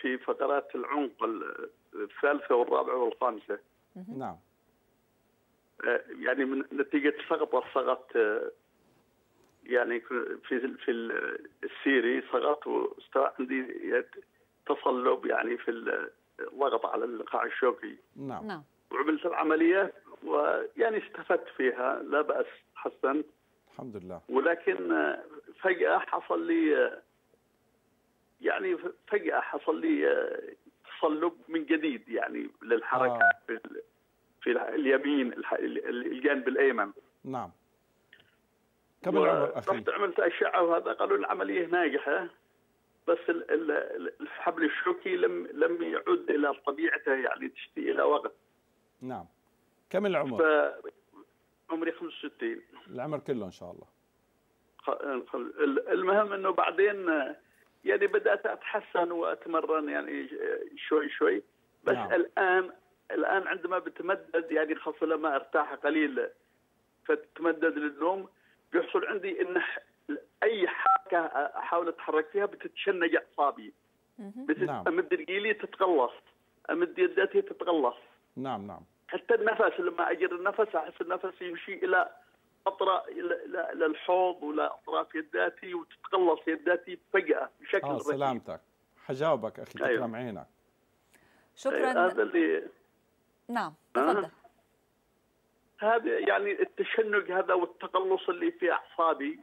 في فترات العنق الثالثه والرابعه والخامسه نعم آه، يعني من نتيجه سقطه سقط يعني في في السيري صغرت واستوى عندي تصلب يعني في الضغط على القاع الشوكي نعم نعم وعملت العملية ويعني استفدت فيها لا بأس حسن الحمد لله ولكن فجأة حصل لي يعني فجأة حصل لي تصلب من جديد يعني للحركة آه. في, في اليمين الجانب الأيمن
نعم كم العمر
رحت عملت أشعة وهذا قالوا العملية ناجحة بس الحبل الشوكي لم لم يعد إلى طبيعته يعني تشتي إلى وقت
نعم كم العمر؟
عمري 65
العمر كله ان شاء الله
المهم انه بعدين يعني بدات اتحسن واتمرن يعني شوي شوي بس نعم. الان الان عندما بتمدد يعني خاصه لما ارتاح قليل فتتمدد للنوم بيحصل عندي ان اي حركه احاول اتحرك فيها بتتشنج اعصابي
بس نعم. امد
رجلي تتقلص امد يداتي تتقلص نعم نعم حتى النفس لما اجد النفس احس النفس يمشي الى اطراف الى الى, الحوض ولا اطراف يداتي وتتقلص يداتي فجاه
بشكل آه سلامتك حجاوبك اخي أيوه. تكرم عينك
شكرا أيوه، هذا
اللي
نعم أه؟
تفضل هذا يعني التشنج هذا والتقلص اللي في اعصابي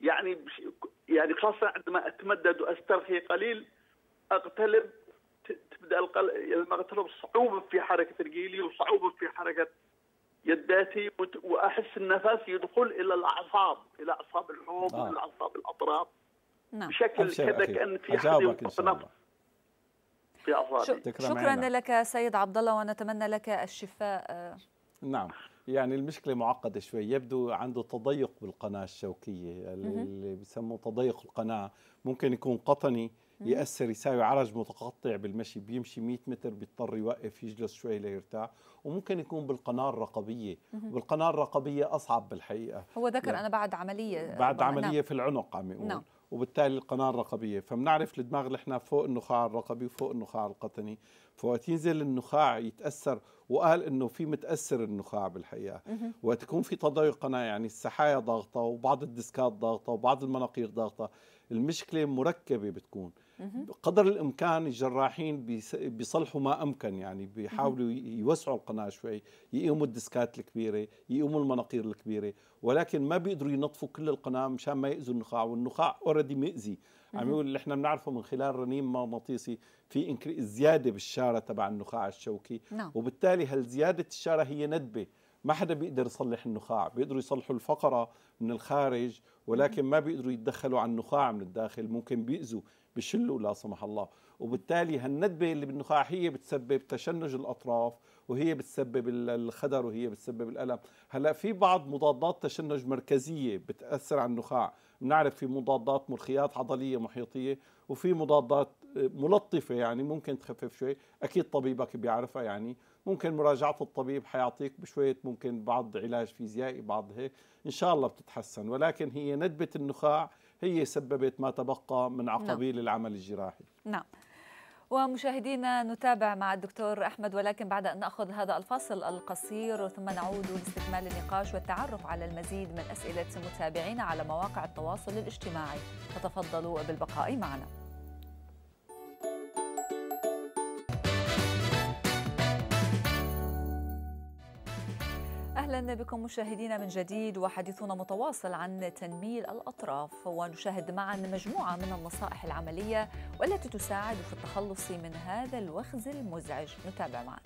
يعني يعني خاصه عندما اتمدد واسترخي قليل اقتلب تبدا القل... صعوبه في حركه رجيلي وصعوبه في حركه يداتي واحس النفس يدخل الى الاعصاب الى اعصاب الحوض آه. الى اعصاب الاطراف نعم. بشكل كذا كان في حد ينفخ في اعصابي شكرا معنا.
لك سيد عبد الله ونتمنى لك الشفاء
نعم يعني المشكلة معقدة شوي يبدو عنده تضيق بالقناة الشوكية اللي بسموه تضيق القناة ممكن يكون قطني ياثر يساوي عرج متقطع بالمشي بيمشي 100 متر بيضطر يوقف يجلس شوي ليرتاح وممكن يكون بالقناه الرقبيه والقناه الرقبيه اصعب بالحقيقه
هو ذكر انا بعد عمليه بعد عمليه نعم. في
العنق عم يقول نعم. وبالتالي القناه الرقبيه فبنعرف الدماغ اللي احنا فوق النخاع الرقبي وفوق النخاع القطني فوقت ينزل النخاع يتاثر وقال انه في متاثر النخاع بالحقيقه وقت يكون في تضيق قناه يعني السحايا ضاغطه وبعض الديسكات ضاغطه وبعض المناقير ضاغطه المشكله مركبه بتكون قدر الامكان الجراحين بيصلحوا ما امكن يعني بيحاولوا يوسعوا القناه شوي يقيموا الدسكات الكبيره يقيموا المناقير الكبيره ولكن ما بيقدروا ينظفوا كل القناه مشان ما ياذوا النخاع والنخاع اوريدي مأذي عم يقول اللي احنا بنعرفه من خلال رنين مغناطيسي في زياده بالشاره تبع النخاع الشوكي نعم. وبالتالي هالزياده الشاره هي ندبه ما حدا بيقدر يصلح النخاع بيقدروا يصلحوا الفقره من الخارج ولكن ما بيقدروا يتدخلوا على النخاع من الداخل ممكن بيأذوا بشلوا لا سمح الله وبالتالي هالندبه اللي بالنخاعيه بتسبب تشنج الاطراف وهي بتسبب الخدر وهي بتسبب الالم هلا في بعض مضادات تشنج مركزيه بتاثر على النخاع بنعرف في مضادات مرخيات عضليه محيطيه وفي مضادات ملطفه يعني ممكن تخفف شوي اكيد طبيبك بيعرفها يعني ممكن مراجعه الطبيب حيعطيك بشويه ممكن بعض علاج فيزيائي بعض هيك ان شاء الله بتتحسن ولكن هي ندبه النخاع هي سببت ما تبقى من عقابيل نعم. العمل الجراحي
نعم ومشاهدينا نتابع مع الدكتور أحمد ولكن بعد أن نأخذ هذا الفاصل القصير ثم نعود لاستكمال النقاش والتعرف على المزيد من أسئلة متابعينا على مواقع التواصل الاجتماعي فتفضلوا بالبقاء معنا اهلا بكم مشاهدينا من جديد وحديثنا متواصل عن تنميل الاطراف ونشاهد معا مجموعه من النصائح العمليه والتي تساعد في التخلص من هذا الوخز المزعج نتابع معا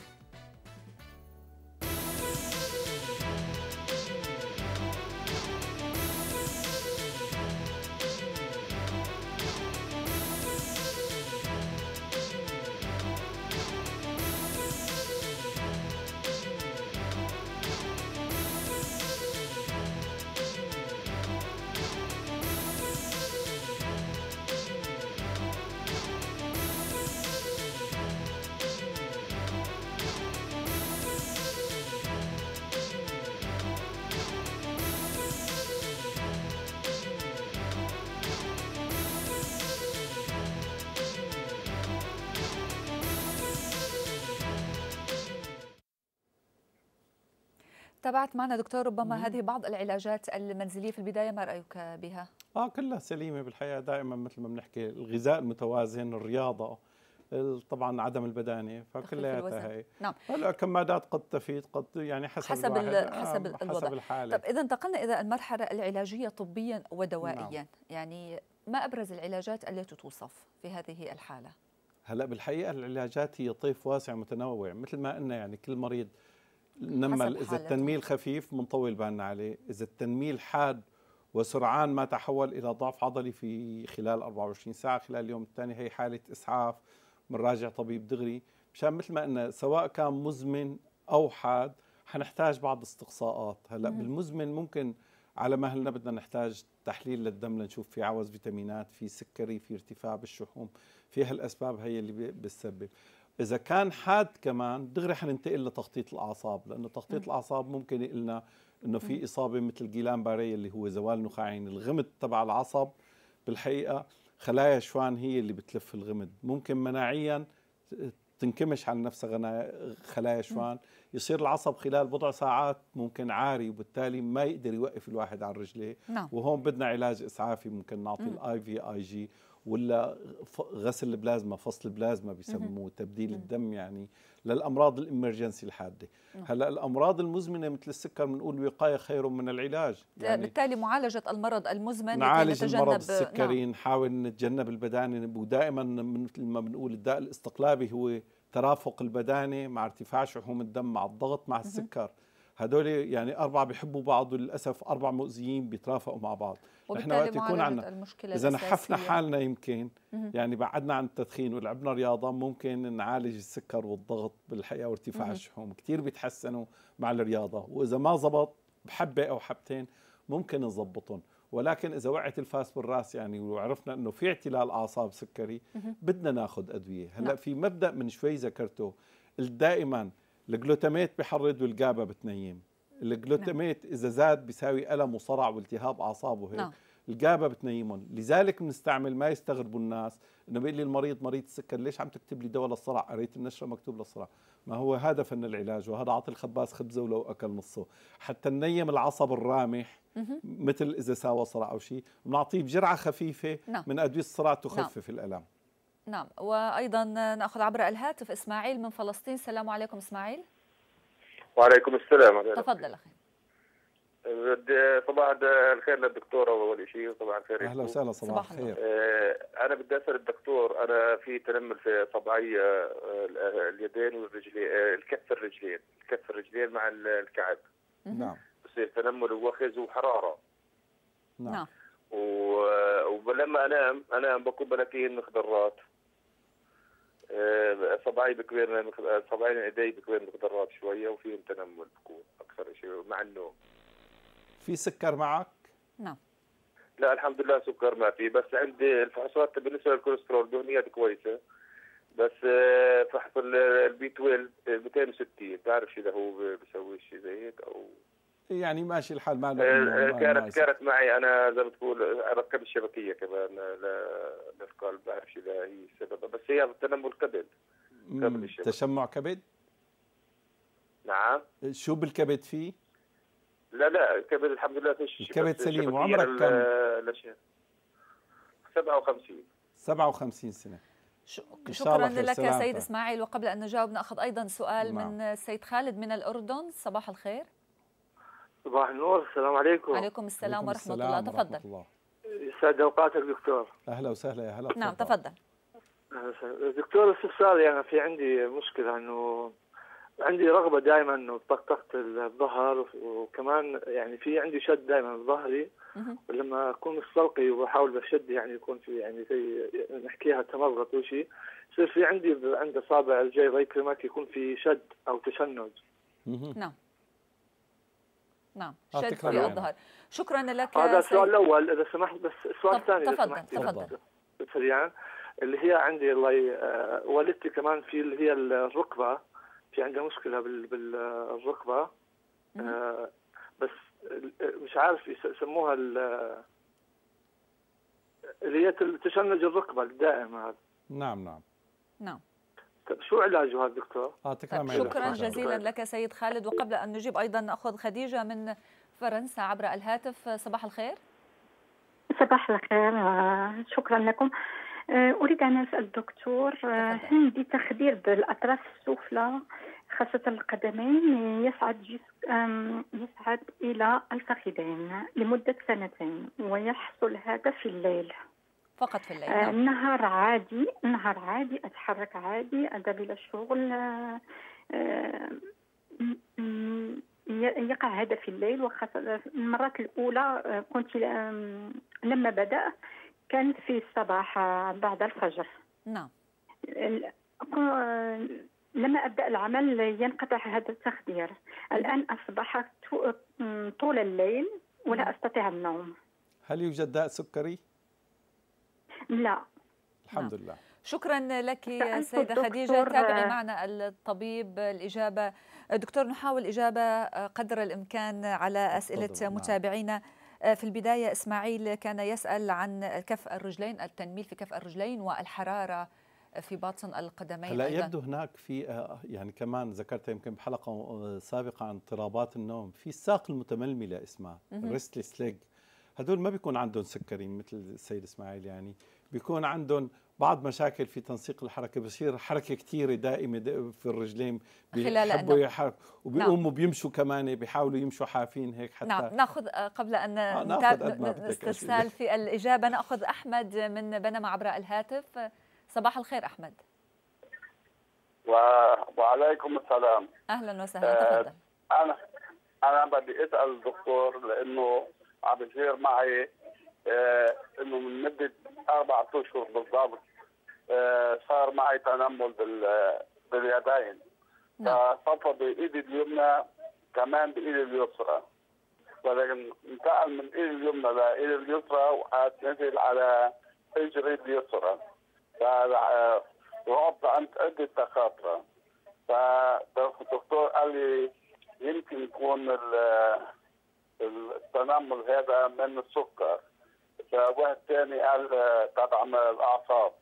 تابعت معنا دكتور ربما مم. هذه بعض العلاجات المنزلية في البداية ما رأيك بها؟
آه كلها سليمة بالحياة دائما مثل ما بنحكي الغذاء المتوازن الرياضة طبعا عدم البدانه فكلياتها هي نعم هلا كمادات قد تفيد قد يعني حسب حسب آه، حسب الوضع حسب الحاله طب اذا
انتقلنا الى المرحله العلاجيه طبيا ودوائيا نعم. يعني ما ابرز العلاجات التي توصف في هذه الحاله
هلا بالحقيقه العلاجات هي طيف واسع متنوع مثل ما قلنا يعني كل مريض نما اذا التنميل خفيف بنطول بالنا عليه اذا التنميل حاد وسرعان ما تحول الى ضعف عضلي في خلال 24 ساعه خلال اليوم الثاني هي حاله اسعاف بنراجع طبيب دغري مشان مثل ما قلنا سواء كان مزمن او حاد حنحتاج بعض استقصاءات هلا مم. بالمزمن ممكن على مهلنا بدنا نحتاج تحليل للدم لنشوف في عوز فيتامينات في سكري في ارتفاع بالشحوم في هالاسباب هي اللي بتسبب اذا كان حاد كمان دغري حننتقل لتخطيط الاعصاب لانه تخطيط الاعصاب ممكن يقلنا انه في اصابه مثل جيلان باري اللي هو زوال نخاعين الغمد تبع العصب بالحقيقه خلايا شوان هي اللي بتلف الغمد ممكن مناعيا تنكمش عن نفسها خلايا شوان يصير العصب خلال بضع ساعات ممكن عاري وبالتالي ما يقدر يوقف الواحد على رجليه نعم. وهون بدنا علاج اسعافي ممكن نعطي الاي في اي جي ولا غسل البلازما فصل البلازما بيسموه تبديل الدم يعني للامراض الامرجنسي الحاده نعم. هلا الامراض المزمنه مثل السكر بنقول وقايه خير من العلاج يعني
بالتالي معالجه المرض المزمن يعني نعالج المرض السكري
نعم. نحاول نتجنب البدانه ودائما مثل ما بنقول الداء الاستقلابي هو ترافق البدانه مع ارتفاع شحوم الدم مع الضغط مع السكر هدول يعني أربعة بيحبوا بعض وللأسف أربع مؤذيين بيترافقوا مع بعض نحن وقت يكون عندنا
إذا نحفنا حالنا
يمكن يعني بعدنا عن التدخين ولعبنا رياضة ممكن نعالج السكر والضغط بالحقيقة وارتفاع الشحوم كثير بيتحسنوا مع الرياضة وإذا ما زبط بحبة أو حبتين ممكن نظبطهم ولكن اذا وقعت الفاس بالراس يعني وعرفنا انه في اعتلال اعصاب سكري بدنا ناخذ ادويه هلا نعم. في مبدا من شوي ذكرته دائما الجلوتاميت بحرض والجابا بتنيم الجلوتاميت نعم. اذا زاد بيساوي الم وصرع والتهاب اعصاب وهيك نعم. الجابا بتنيمهم لذلك بنستعمل ما يستغربوا الناس انه بيقول لي المريض مريض السكر ليش عم تكتب لي دواء للصرع قريت النشره مكتوب للصرع ما هو هذا فن العلاج وهذا عاطي الخباز خبزه ولو اكل نصه حتى ننيم العصب الرامح مثل اذا ساوى صرع او شيء بنعطيه بجرعه خفيفه نعم. من ادويه الصرع تخفف نعم. الالم
نعم وأيضا نأخذ عبر الهاتف إسماعيل من فلسطين السلام عليكم إسماعيل
وعليكم السلام تفضل أخي صباح الخير للدكتوره اول شيء صباح الخير اهلا وسهلا صباح الخير آه، انا بدي اسال الدكتور انا في تنمل في صبعي آه، آه، اليدين والرجلين الكف الرجلين الكف الرجلين مع الكعب نعم بصير تنمل ووخز وحراره نعم, نعم. ولما انام انام بكون بلاتين مخدرات آه، صباعي بكبير آه، صباعين ايدي بكبير مقدرات شويه وفيهم تنمل بكون اكثر شيء مع النوم
في سكر معك؟ نعم
لا الحمد لله سكر ما في بس عندي الفحوصات بالنسبه للكوليسترول دهنيات كويسه بس آه، فحص البي 12 260 بتعرف اذا هو بيسوي شيء زي هيك او
يعني ماشي الحال ما إيه، كانت
كانت معي انا زي ما تقول اركب الشبكيه كمان للقلب ما بعرفش اذا هي سبب بس هي تنمر كبد
تشمع كبد؟ نعم شو بالكبد فيه؟
لا لا الكبد الحمد لله فيش الكبد سليم وعمرك
كم؟ 57
57 سنه
شكرا لك سيد
اسماعيل وقبل ان نجاوب ناخذ ايضا سؤال نعم. من سيد خالد من الاردن صباح الخير
صباح النور السلام عليكم وعليكم السلام ورحمة السلام الله تفضل الله. يسعد اوقاتك دكتور اهلا وسهلا يا هلا نعم تفضل دكتور استفساري يعني انا في عندي مشكله انه عندي رغبه دائما انه طقطقه الظهر وكمان يعني في عندي شد دائما بظهري ولما اكون مستلقي وبحاول بشد يعني يكون في يعني زي نحكيها تمرط او شيء يصير في عندي عند اصابع الجاي الله يكرمك يكون في شد او تشنج
نعم نعم شد في الظهر شكرا لك هذا السؤال
الاول اذا سمحت بس السؤال الثاني تفضل تفضل سريعا اللي هي عندي الله آه، والدتي كمان في اللي هي الركبه في عندها مشكله بالركبه آه بس آه، مش عارف يسموها آه، اللي هي تشنج الركبه الدائم هذا نعم نعم نعم شو علاجه هالدكتور؟ يعطيك طيب، شكرا جزيلا لك
سيد خالد وقبل ان نجيب ايضا ناخذ خديجه من فرنسا عبر الهاتف صباح الخير
صباح الخير شكرا لكم أه، اريد ان اسال الدكتور أه، عندي تخدير بالاطراف السفلى خاصة القدمين يصعد يصعد إلى الفخذين لمدة سنتين ويحصل هذا في الليل
فقط في الليل آه نعم.
النهار عادي النهار عادي اتحرك عادي اذهب الى الشغل آه يقع هذا في الليل وخاصة المرات الأولى آه، كنت لما بدأ كان في الصباح آه، بعد الفجر نعم آه، لما أبدأ
العمل ينقطع هذا
التخدير الآن أصبح طول الليل ولا نعم. أستطيع النوم
هل يوجد داء سكري؟ لا الحمد نعم. لله
شكرا لك سيدة خديجة تابعي معنا الطبيب الإجابة دكتور نحاول إجابة آه، قدر الإمكان على أسئلة نعم. متابعينا آه، في البداية إسماعيل كان يسأل عن كف الرجلين التنميل في كف الرجلين والحرارة في باطن القدمين هلا يبدو
هناك في آه، يعني كمان ذكرتها يمكن بحلقه سابقه عن اضطرابات النوم في الساق المتململه اسمها ريستلس ليج هدول ما بيكون عندهم سكري مثل السيد اسماعيل يعني بيكون عندهم بعض مشاكل في تنسيق الحركه بصير حركه كثيره دائمه في الرجلين بيحبوا يحركوا نعم. وبيقوموا نعم. بيمشوا كمان بيحاولوا يمشوا حافين هيك حتى نعم
ناخذ آه، قبل ان آه ناخذ في الاجابه ناخذ احمد من بنما عبر الهاتف صباح الخير احمد
و... وعليكم السلام
اهلا وسهلا آه تفضل
انا انا بدي اسال الدكتور لانه عم بيصير معي آه، انه من مده اربع اشهر بالضبط آه، صار معي تنمل باليدين نعم. فصفى بايدي اليمنى كمان بايدي اليسرى ولكن انتقل من ايدي اليمنى لايدي اليسرى وقعد نزل على اجري اليسرى رعبت آه، عند عدة دكاتره فالدكتور قال لي يمكن يكون التنمل هذا من السكر وواحد ثاني قال آه، طبعا الاعصاب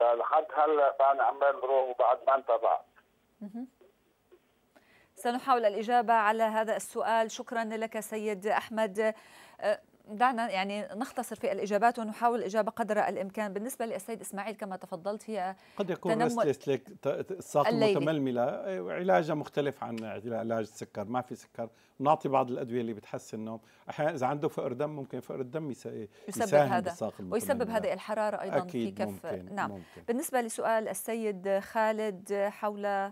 فلحد هلا فانا عم بروح وبعد ما انتبع
سنحاول الإجابة على هذا السؤال شكرا لك سيد أحمد آه، دعنا يعني نختصر في الاجابات ونحاول الاجابه قدر الامكان بالنسبه للسيد اسماعيل كما تفضلت هي
قد يكون ريستليك الساق المتململه علاجها مختلف عن علاج السكر ما في سكر نعطي بعض الادويه اللي بتحسن النوم احيانا اذا عنده فقر دم ممكن فقر الدم يساهم يسبب هذا ويسبب هذه الحراره ايضا أكيد في كف ممكن. نعم ممكن.
بالنسبه لسؤال السيد خالد حول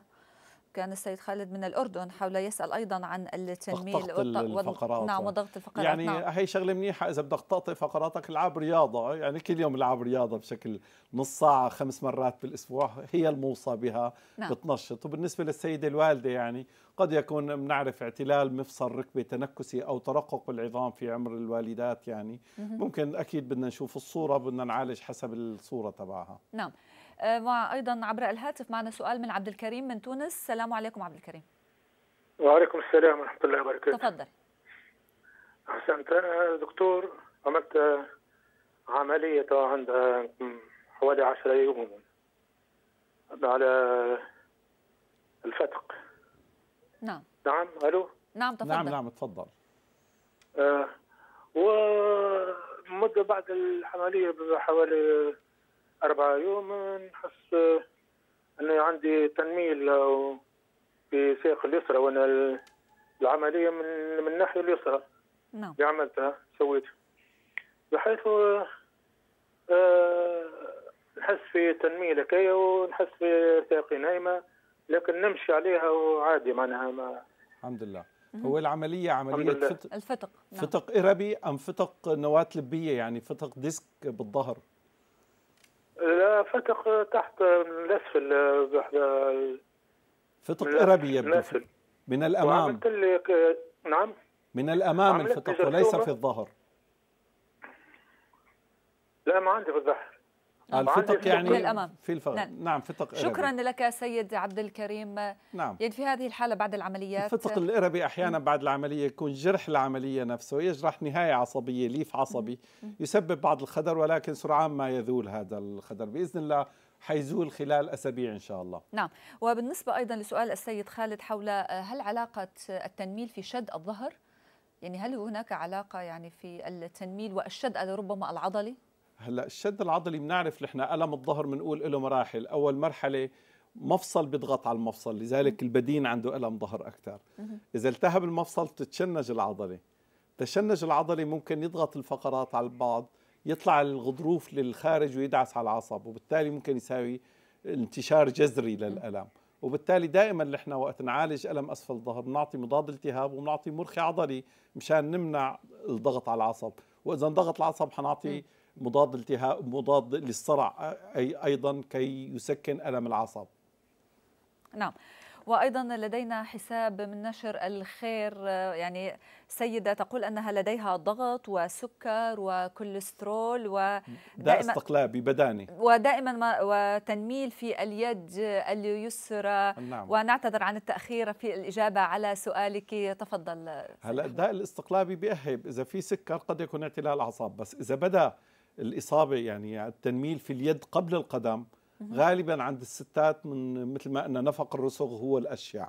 كان السيد خالد من الأردن حول يسأل أيضا عن التنميل والفقرات نعم وضغط الفقرات يعني نعم.
هي شغلة منيحة إذا بدك تعطي فقراتك العب رياضة يعني كل يوم العب رياضة بشكل نص ساعة خمس مرات بالأسبوع هي الموصى بها نعم. بتنشط وبالنسبة للسيدة الوالدة يعني قد يكون بنعرف اعتلال مفصل ركبة تنكسي أو ترقق العظام في عمر الوالدات يعني ممكن أكيد بدنا نشوف الصورة بدنا نعالج حسب الصورة تبعها
نعم مع آه، ايضا عبر الهاتف معنا سؤال من عبد الكريم من تونس السلام عليكم عبد الكريم
وعليكم السلام ورحمه الله وبركاته تفضل احسنت انا آه، دكتور عملت آه، عمليه عند حوالي 10 يوم على الفتق نعم نعم الو
نعم تفضل نعم نعم تفضل
آه ومدة بعد العملية بحوالي أربعة يوم نحس أنه عندي تنميل في ساق اليسرى وأنا العملية من من الناحية اليسرى نعم اللي عملتها سويتها بحيث آه، نحس في تنميل كي ونحس في ساقي نايمة لكن نمشي عليها وعادي معناها ما
الحمد لله هو العملية عملية فتق
الفتق نعم.
فتق إربي أم فتق نواة لبية يعني فتق ديسك بالظهر
لا فتق تحت من الاسفل بحدا
فتق اربي يبدو الأسفل. من الامام نعم من الامام الفتق وليس في الظهر
لا ما عندي في الظهر
نعم. الفتق يعني للأمام. في الفرق نعم, نعم فتق شكرا إربي.
لك سيد عبد الكريم نعم يعني في هذه الحاله بعد العمليات الفتق
الاربي احيانا بعد العمليه يكون جرح العمليه نفسه يجرح نهايه عصبيه ليف عصبي يسبب بعض الخدر ولكن سرعان ما يزول هذا الخدر باذن الله حيزول خلال أسابيع إن شاء الله
نعم وبالنسبة أيضا لسؤال السيد خالد حول آه، هل علاقة التنميل في شد الظهر يعني هل هناك علاقة يعني في التنميل والشد ربما العضلي
هلا الشد العضلي بنعرف نحن الم الظهر بنقول له مراحل اول مرحله مفصل بيضغط على المفصل لذلك البدين عنده الم ظهر اكثر اذا التهب المفصل بتتشنج العضله تشنج العضله ممكن يضغط الفقرات على بعض يطلع الغضروف للخارج ويدعس على العصب وبالتالي ممكن يساوي انتشار جذري للالم وبالتالي دائما نحن وقت نعالج الم اسفل الظهر بنعطي مضاد التهاب وبنعطي مرخي عضلي مشان نمنع الضغط على العصب واذا انضغط العصب حنعطي مضاد التهاب مضاد للصرع أي أيضا كي يسكن ألم العصب
نعم وأيضا لدينا حساب من نشر الخير يعني سيدة تقول أنها لديها ضغط وسكر وكوليسترول داء استقلابي بداني ودائما ما وتنميل في اليد اليسرى نعم. ونعتذر عن التأخير في الإجابة على سؤالك تفضل
هلا الداء الاستقلابي بيأهب إذا في سكر قد يكون اعتلال أعصاب بس إذا بدأ الاصابه يعني التنميل في اليد قبل القدم غالبا عند الستات من مثل ما قلنا نفق الرسغ هو الاشيع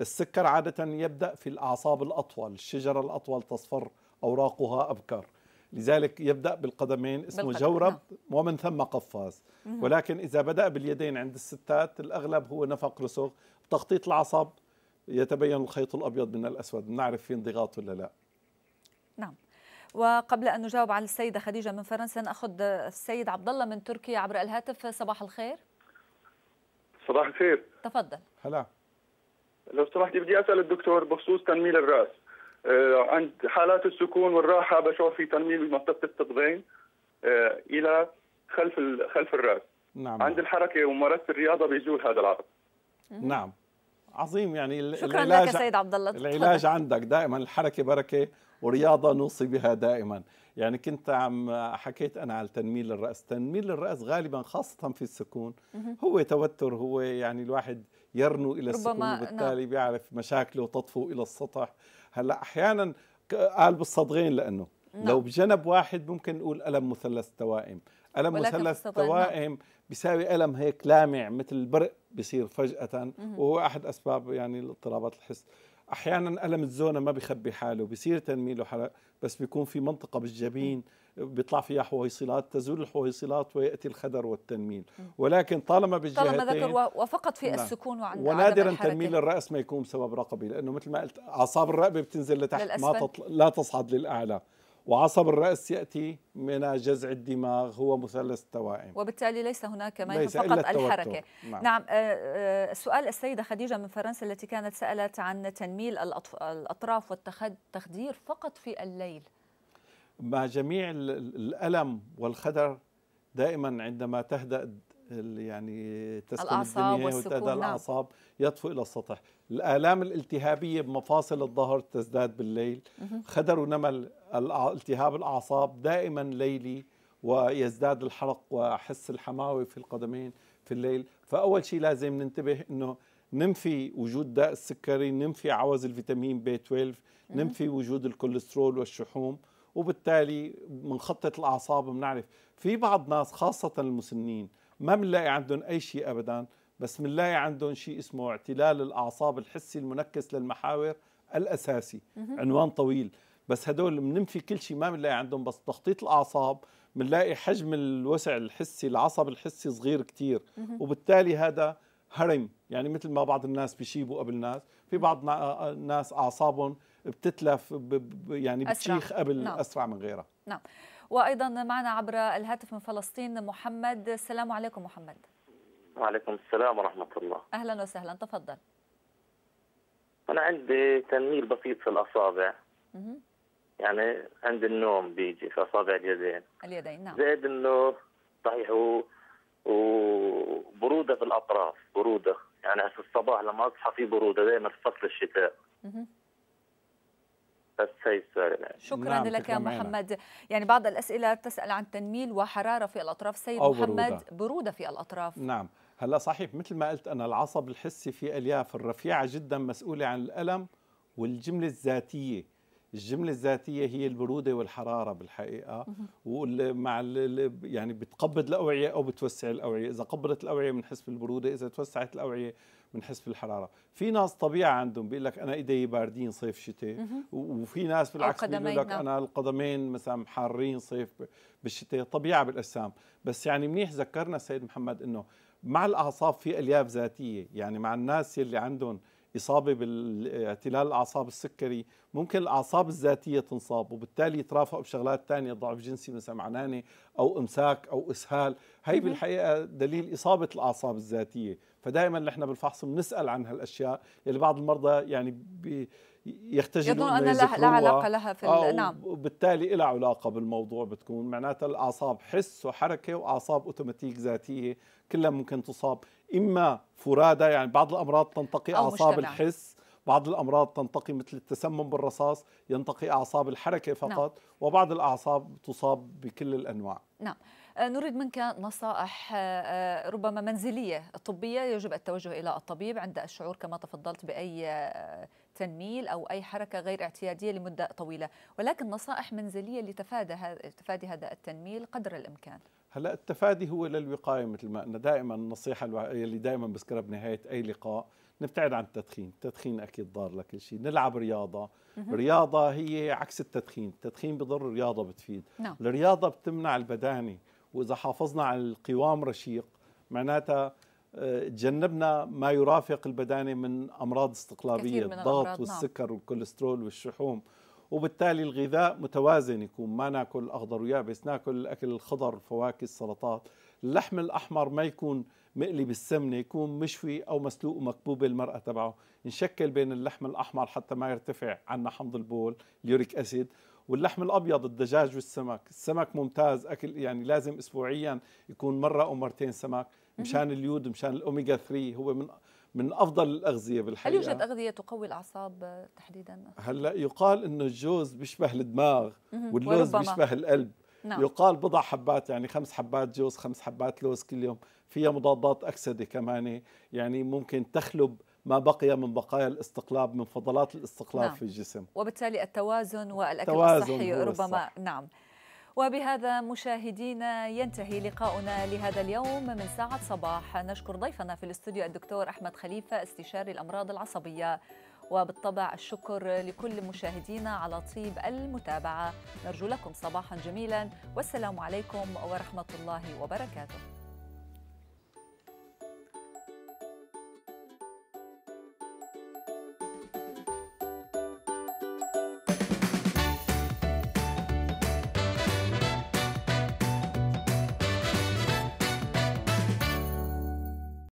السكر عاده يبدا في الاعصاب الاطول الشجره الاطول تصفر اوراقها ابكر لذلك يبدا بالقدمين اسمه بالقدم. جورب نعم. ومن ثم قفاز ولكن اذا بدا باليدين عند الستات الاغلب هو نفق رسغ تخطيط العصب يتبين الخيط الابيض من الاسود بنعرف في انضغاط ولا لا
وقبل أن نجاوب على السيدة خديجة من فرنسا نأخذ السيد عبد الله من تركيا عبر الهاتف صباح الخير صباح الخير تفضل
هلا
لو سمحت بدي أسأل الدكتور بخصوص تنميل الرأس آه، عند حالات السكون والراحة بشعر في تنميل منطقة التضغين آه، إلى خلف خلف الرأس نعم عند الحركة وممارسة الرياضة بيزول هذا العرض
نعم عظيم يعني
شكرا العلاج لك سيد عبد الله العلاج عندك دائما الحركه بركه ورياضه نوصي بها دائما يعني كنت عم حكيت انا على تنميل الراس تنميل الراس غالبا خاصه في السكون هو توتر هو يعني الواحد يرنو الى السكون وبالتالي نعم. بيعرف مشاكله تطفو الى السطح هلا احيانا قال بالصدغين لانه نعم. لو بجنب واحد ممكن نقول الم مثلث توائم ألم مثلث نعم. توائم بيساوي ألم هيك لامع مثل البرق بيصير فجأة وهو أحد أسباب يعني اضطرابات الحس أحيانا ألم الزونة ما بيخبي حاله بيصير تنميل وحرق بس بيكون في منطقة بالجبين بيطلع فيها حويصلات تزول الحويصلات ويأتي الخدر والتنميل ولكن طالما بالجهتين طالما ذكر
وفقط في نعم. السكون وعند ونادرا تنميل
الرأس ما يكون بسبب رقبي لأنه مثل ما قلت أعصاب الرقبة بتنزل لتحت ما تطل... لا تصعد للأعلى وعصب الرأس يأتي من جذع الدماغ هو مثلث التوائم
وبالتالي ليس هناك ما ليس فقط الحركة نعم, نعم. آه، آه، سؤال السيدة خديجة من فرنسا التي كانت سألت عن تنميل الأطراف والتخدير فقط في الليل
مع جميع الألم والخدر دائما عندما تهدأ يعني تسكن الأعصاب والسكون نعم. الأعصاب يطفو إلى السطح الآلام الالتهابية بمفاصل الظهر تزداد بالليل خدر ونمل التهاب الأعصاب دائما ليلي ويزداد الحرق وحس الحماوة في القدمين في الليل فأول شيء لازم ننتبه أنه ننفي وجود داء السكري ننفي عوز الفيتامين بي 12 ننفي وجود الكوليسترول والشحوم وبالتالي بنخطط الأعصاب بنعرف في بعض ناس خاصة المسنين ما بنلاقي عندهم اي شيء ابدا بس بنلاقي عندهم شيء اسمه اعتلال الاعصاب الحسي المنكس للمحاور الاساسي عنوان طويل بس هدول بننفي كل شيء ما بنلاقي عندهم بس تخطيط الاعصاب بنلاقي حجم الوسع الحسي العصب الحسي صغير كتير وبالتالي هذا هرم يعني مثل ما بعض الناس بيشيبوا قبل الناس في بعض الناس اعصابهم بتتلف يعني بتشيخ قبل نعم. اسرع من غيرها
نعم وأيضا معنا عبر الهاتف من فلسطين محمد السلام عليكم محمد
وعليكم السلام ورحمة الله
أهلا وسهلا تفضل
أنا عندي تنميل بسيط في الأصابع م -م. يعني عند النوم بيجي في أصابع اليدين اليدين نعم زائد أنه صحيح و... وبرودة في الأطراف برودة يعني في الصباح لما أصحى في برودة دائما في فصل الشتاء م السيد شكرا
نعم لك يا محمد معنا. يعني بعض الأسئلة تسأل عن تنميل وحرارة في الأطراف سيد محمد برودة. برودة في الأطراف
نعم هلا
صحيح مثل ما قلت أنا العصب الحسي في ألياف الرفيعة جدا مسؤولة عن الألم والجملة الذاتية الجملة الذاتية هي البرودة والحرارة بالحقيقة ومع يعني بتقبض الأوعية أو بتوسع الأوعية إذا قبضت الأوعية بنحس بالبرودة إذا توسعت الأوعية بنحس بالحراره في ناس طبيعه عندهم بيقول لك انا ايدي باردين صيف شتاء وفي ناس بالعكس بيقول لك انا القدمين مثلا حارين صيف بالشتاء طبيعه بالاجسام بس يعني منيح ذكرنا السيد محمد انه مع الاعصاب في الياف ذاتيه يعني مع الناس يلي عندهم إصابة بالاعتلال الأعصاب السكري ممكن الأعصاب الذاتية تنصاب وبالتالي يترافقوا بشغلات تانية ضعف جنسي مثل معنانة أو إمساك أو إسهال هي بالحقيقة دليل إصابة الأعصاب الذاتية فدائما نحن بالفحص بنسال عن هالاشياء اللي بعض المرضى يعني بي يختجلون يظن أن لا علاقة لها في آه نعم وبالتالي لها علاقة بالموضوع بتكون معناتها الأعصاب حس وحركة وأعصاب أوتوماتيك ذاتية كلها ممكن تصاب إما فرادى يعني بعض الأمراض تنتقي أعصاب مجتمع. الحس بعض الامراض تنتقي مثل التسمم بالرصاص ينتقي اعصاب الحركه نعم. فقط نعم. وبعض الاعصاب تصاب بكل الانواع
نعم آه، نريد منك نصائح آه، آه، ربما منزليه طبيه يجب التوجه الى الطبيب عند الشعور كما تفضلت باي تنميل أو أي حركة غير اعتيادية لمدة طويلة ولكن نصائح منزلية لتفادي تفادي هذا التنميل قدر الإمكان
هلا التفادي هو للوقايه مثل ما قلنا دائما النصيحه اللي دائما بذكرها بنهايه اي لقاء نبتعد عن التدخين، التدخين اكيد ضار لكل شيء، نلعب رياضه، الرياضه هي عكس التدخين، التدخين بضر الرياضه بتفيد، نعم. الرياضه بتمنع البدانه، واذا حافظنا على القوام رشيق معناتها تجنبنا ما يرافق البدانه من امراض استقلابيه من الضغط نعم. والسكر والكوليسترول والشحوم وبالتالي الغذاء متوازن يكون ما ناكل اخضر ويابس ناكل الاكل الخضر الفواكه السلطات اللحم الاحمر ما يكون مقلي بالسمنه يكون مشوي او مسلوق ومكبوب المراه تبعه نشكل بين اللحم الاحمر حتى ما يرتفع عنا حمض البول اليوريك اسيد واللحم الابيض الدجاج والسمك السمك ممتاز اكل يعني لازم اسبوعيا يكون مره او مرتين سمك مشان اليود مشان الاوميجا 3 هو من من افضل الاغذيه بالحقيقه هل يوجد
اغذيه تقوي الاعصاب تحديدا
هلا يقال انه الجوز بيشبه الدماغ واللوز وربما. بيشبه القلب نعم. يقال بضع حبات يعني خمس حبات جوز خمس حبات لوز كل يوم فيها مضادات أكسدة كمان يعني ممكن تخلب ما بقي من بقايا الاستقلاب من فضلات الاستقلاب نعم. في الجسم
وبالتالي التوازن والأكل التوازن الصحي ربما الصح. نعم وبهذا مشاهدينا ينتهي لقاؤنا لهذا اليوم من ساعة صباح نشكر ضيفنا في الاستوديو الدكتور أحمد خليفة استشاري الأمراض العصبية وبالطبع الشكر لكل مشاهدينا على طيب المتابعة نرجو لكم صباحا جميلا والسلام عليكم ورحمة الله وبركاته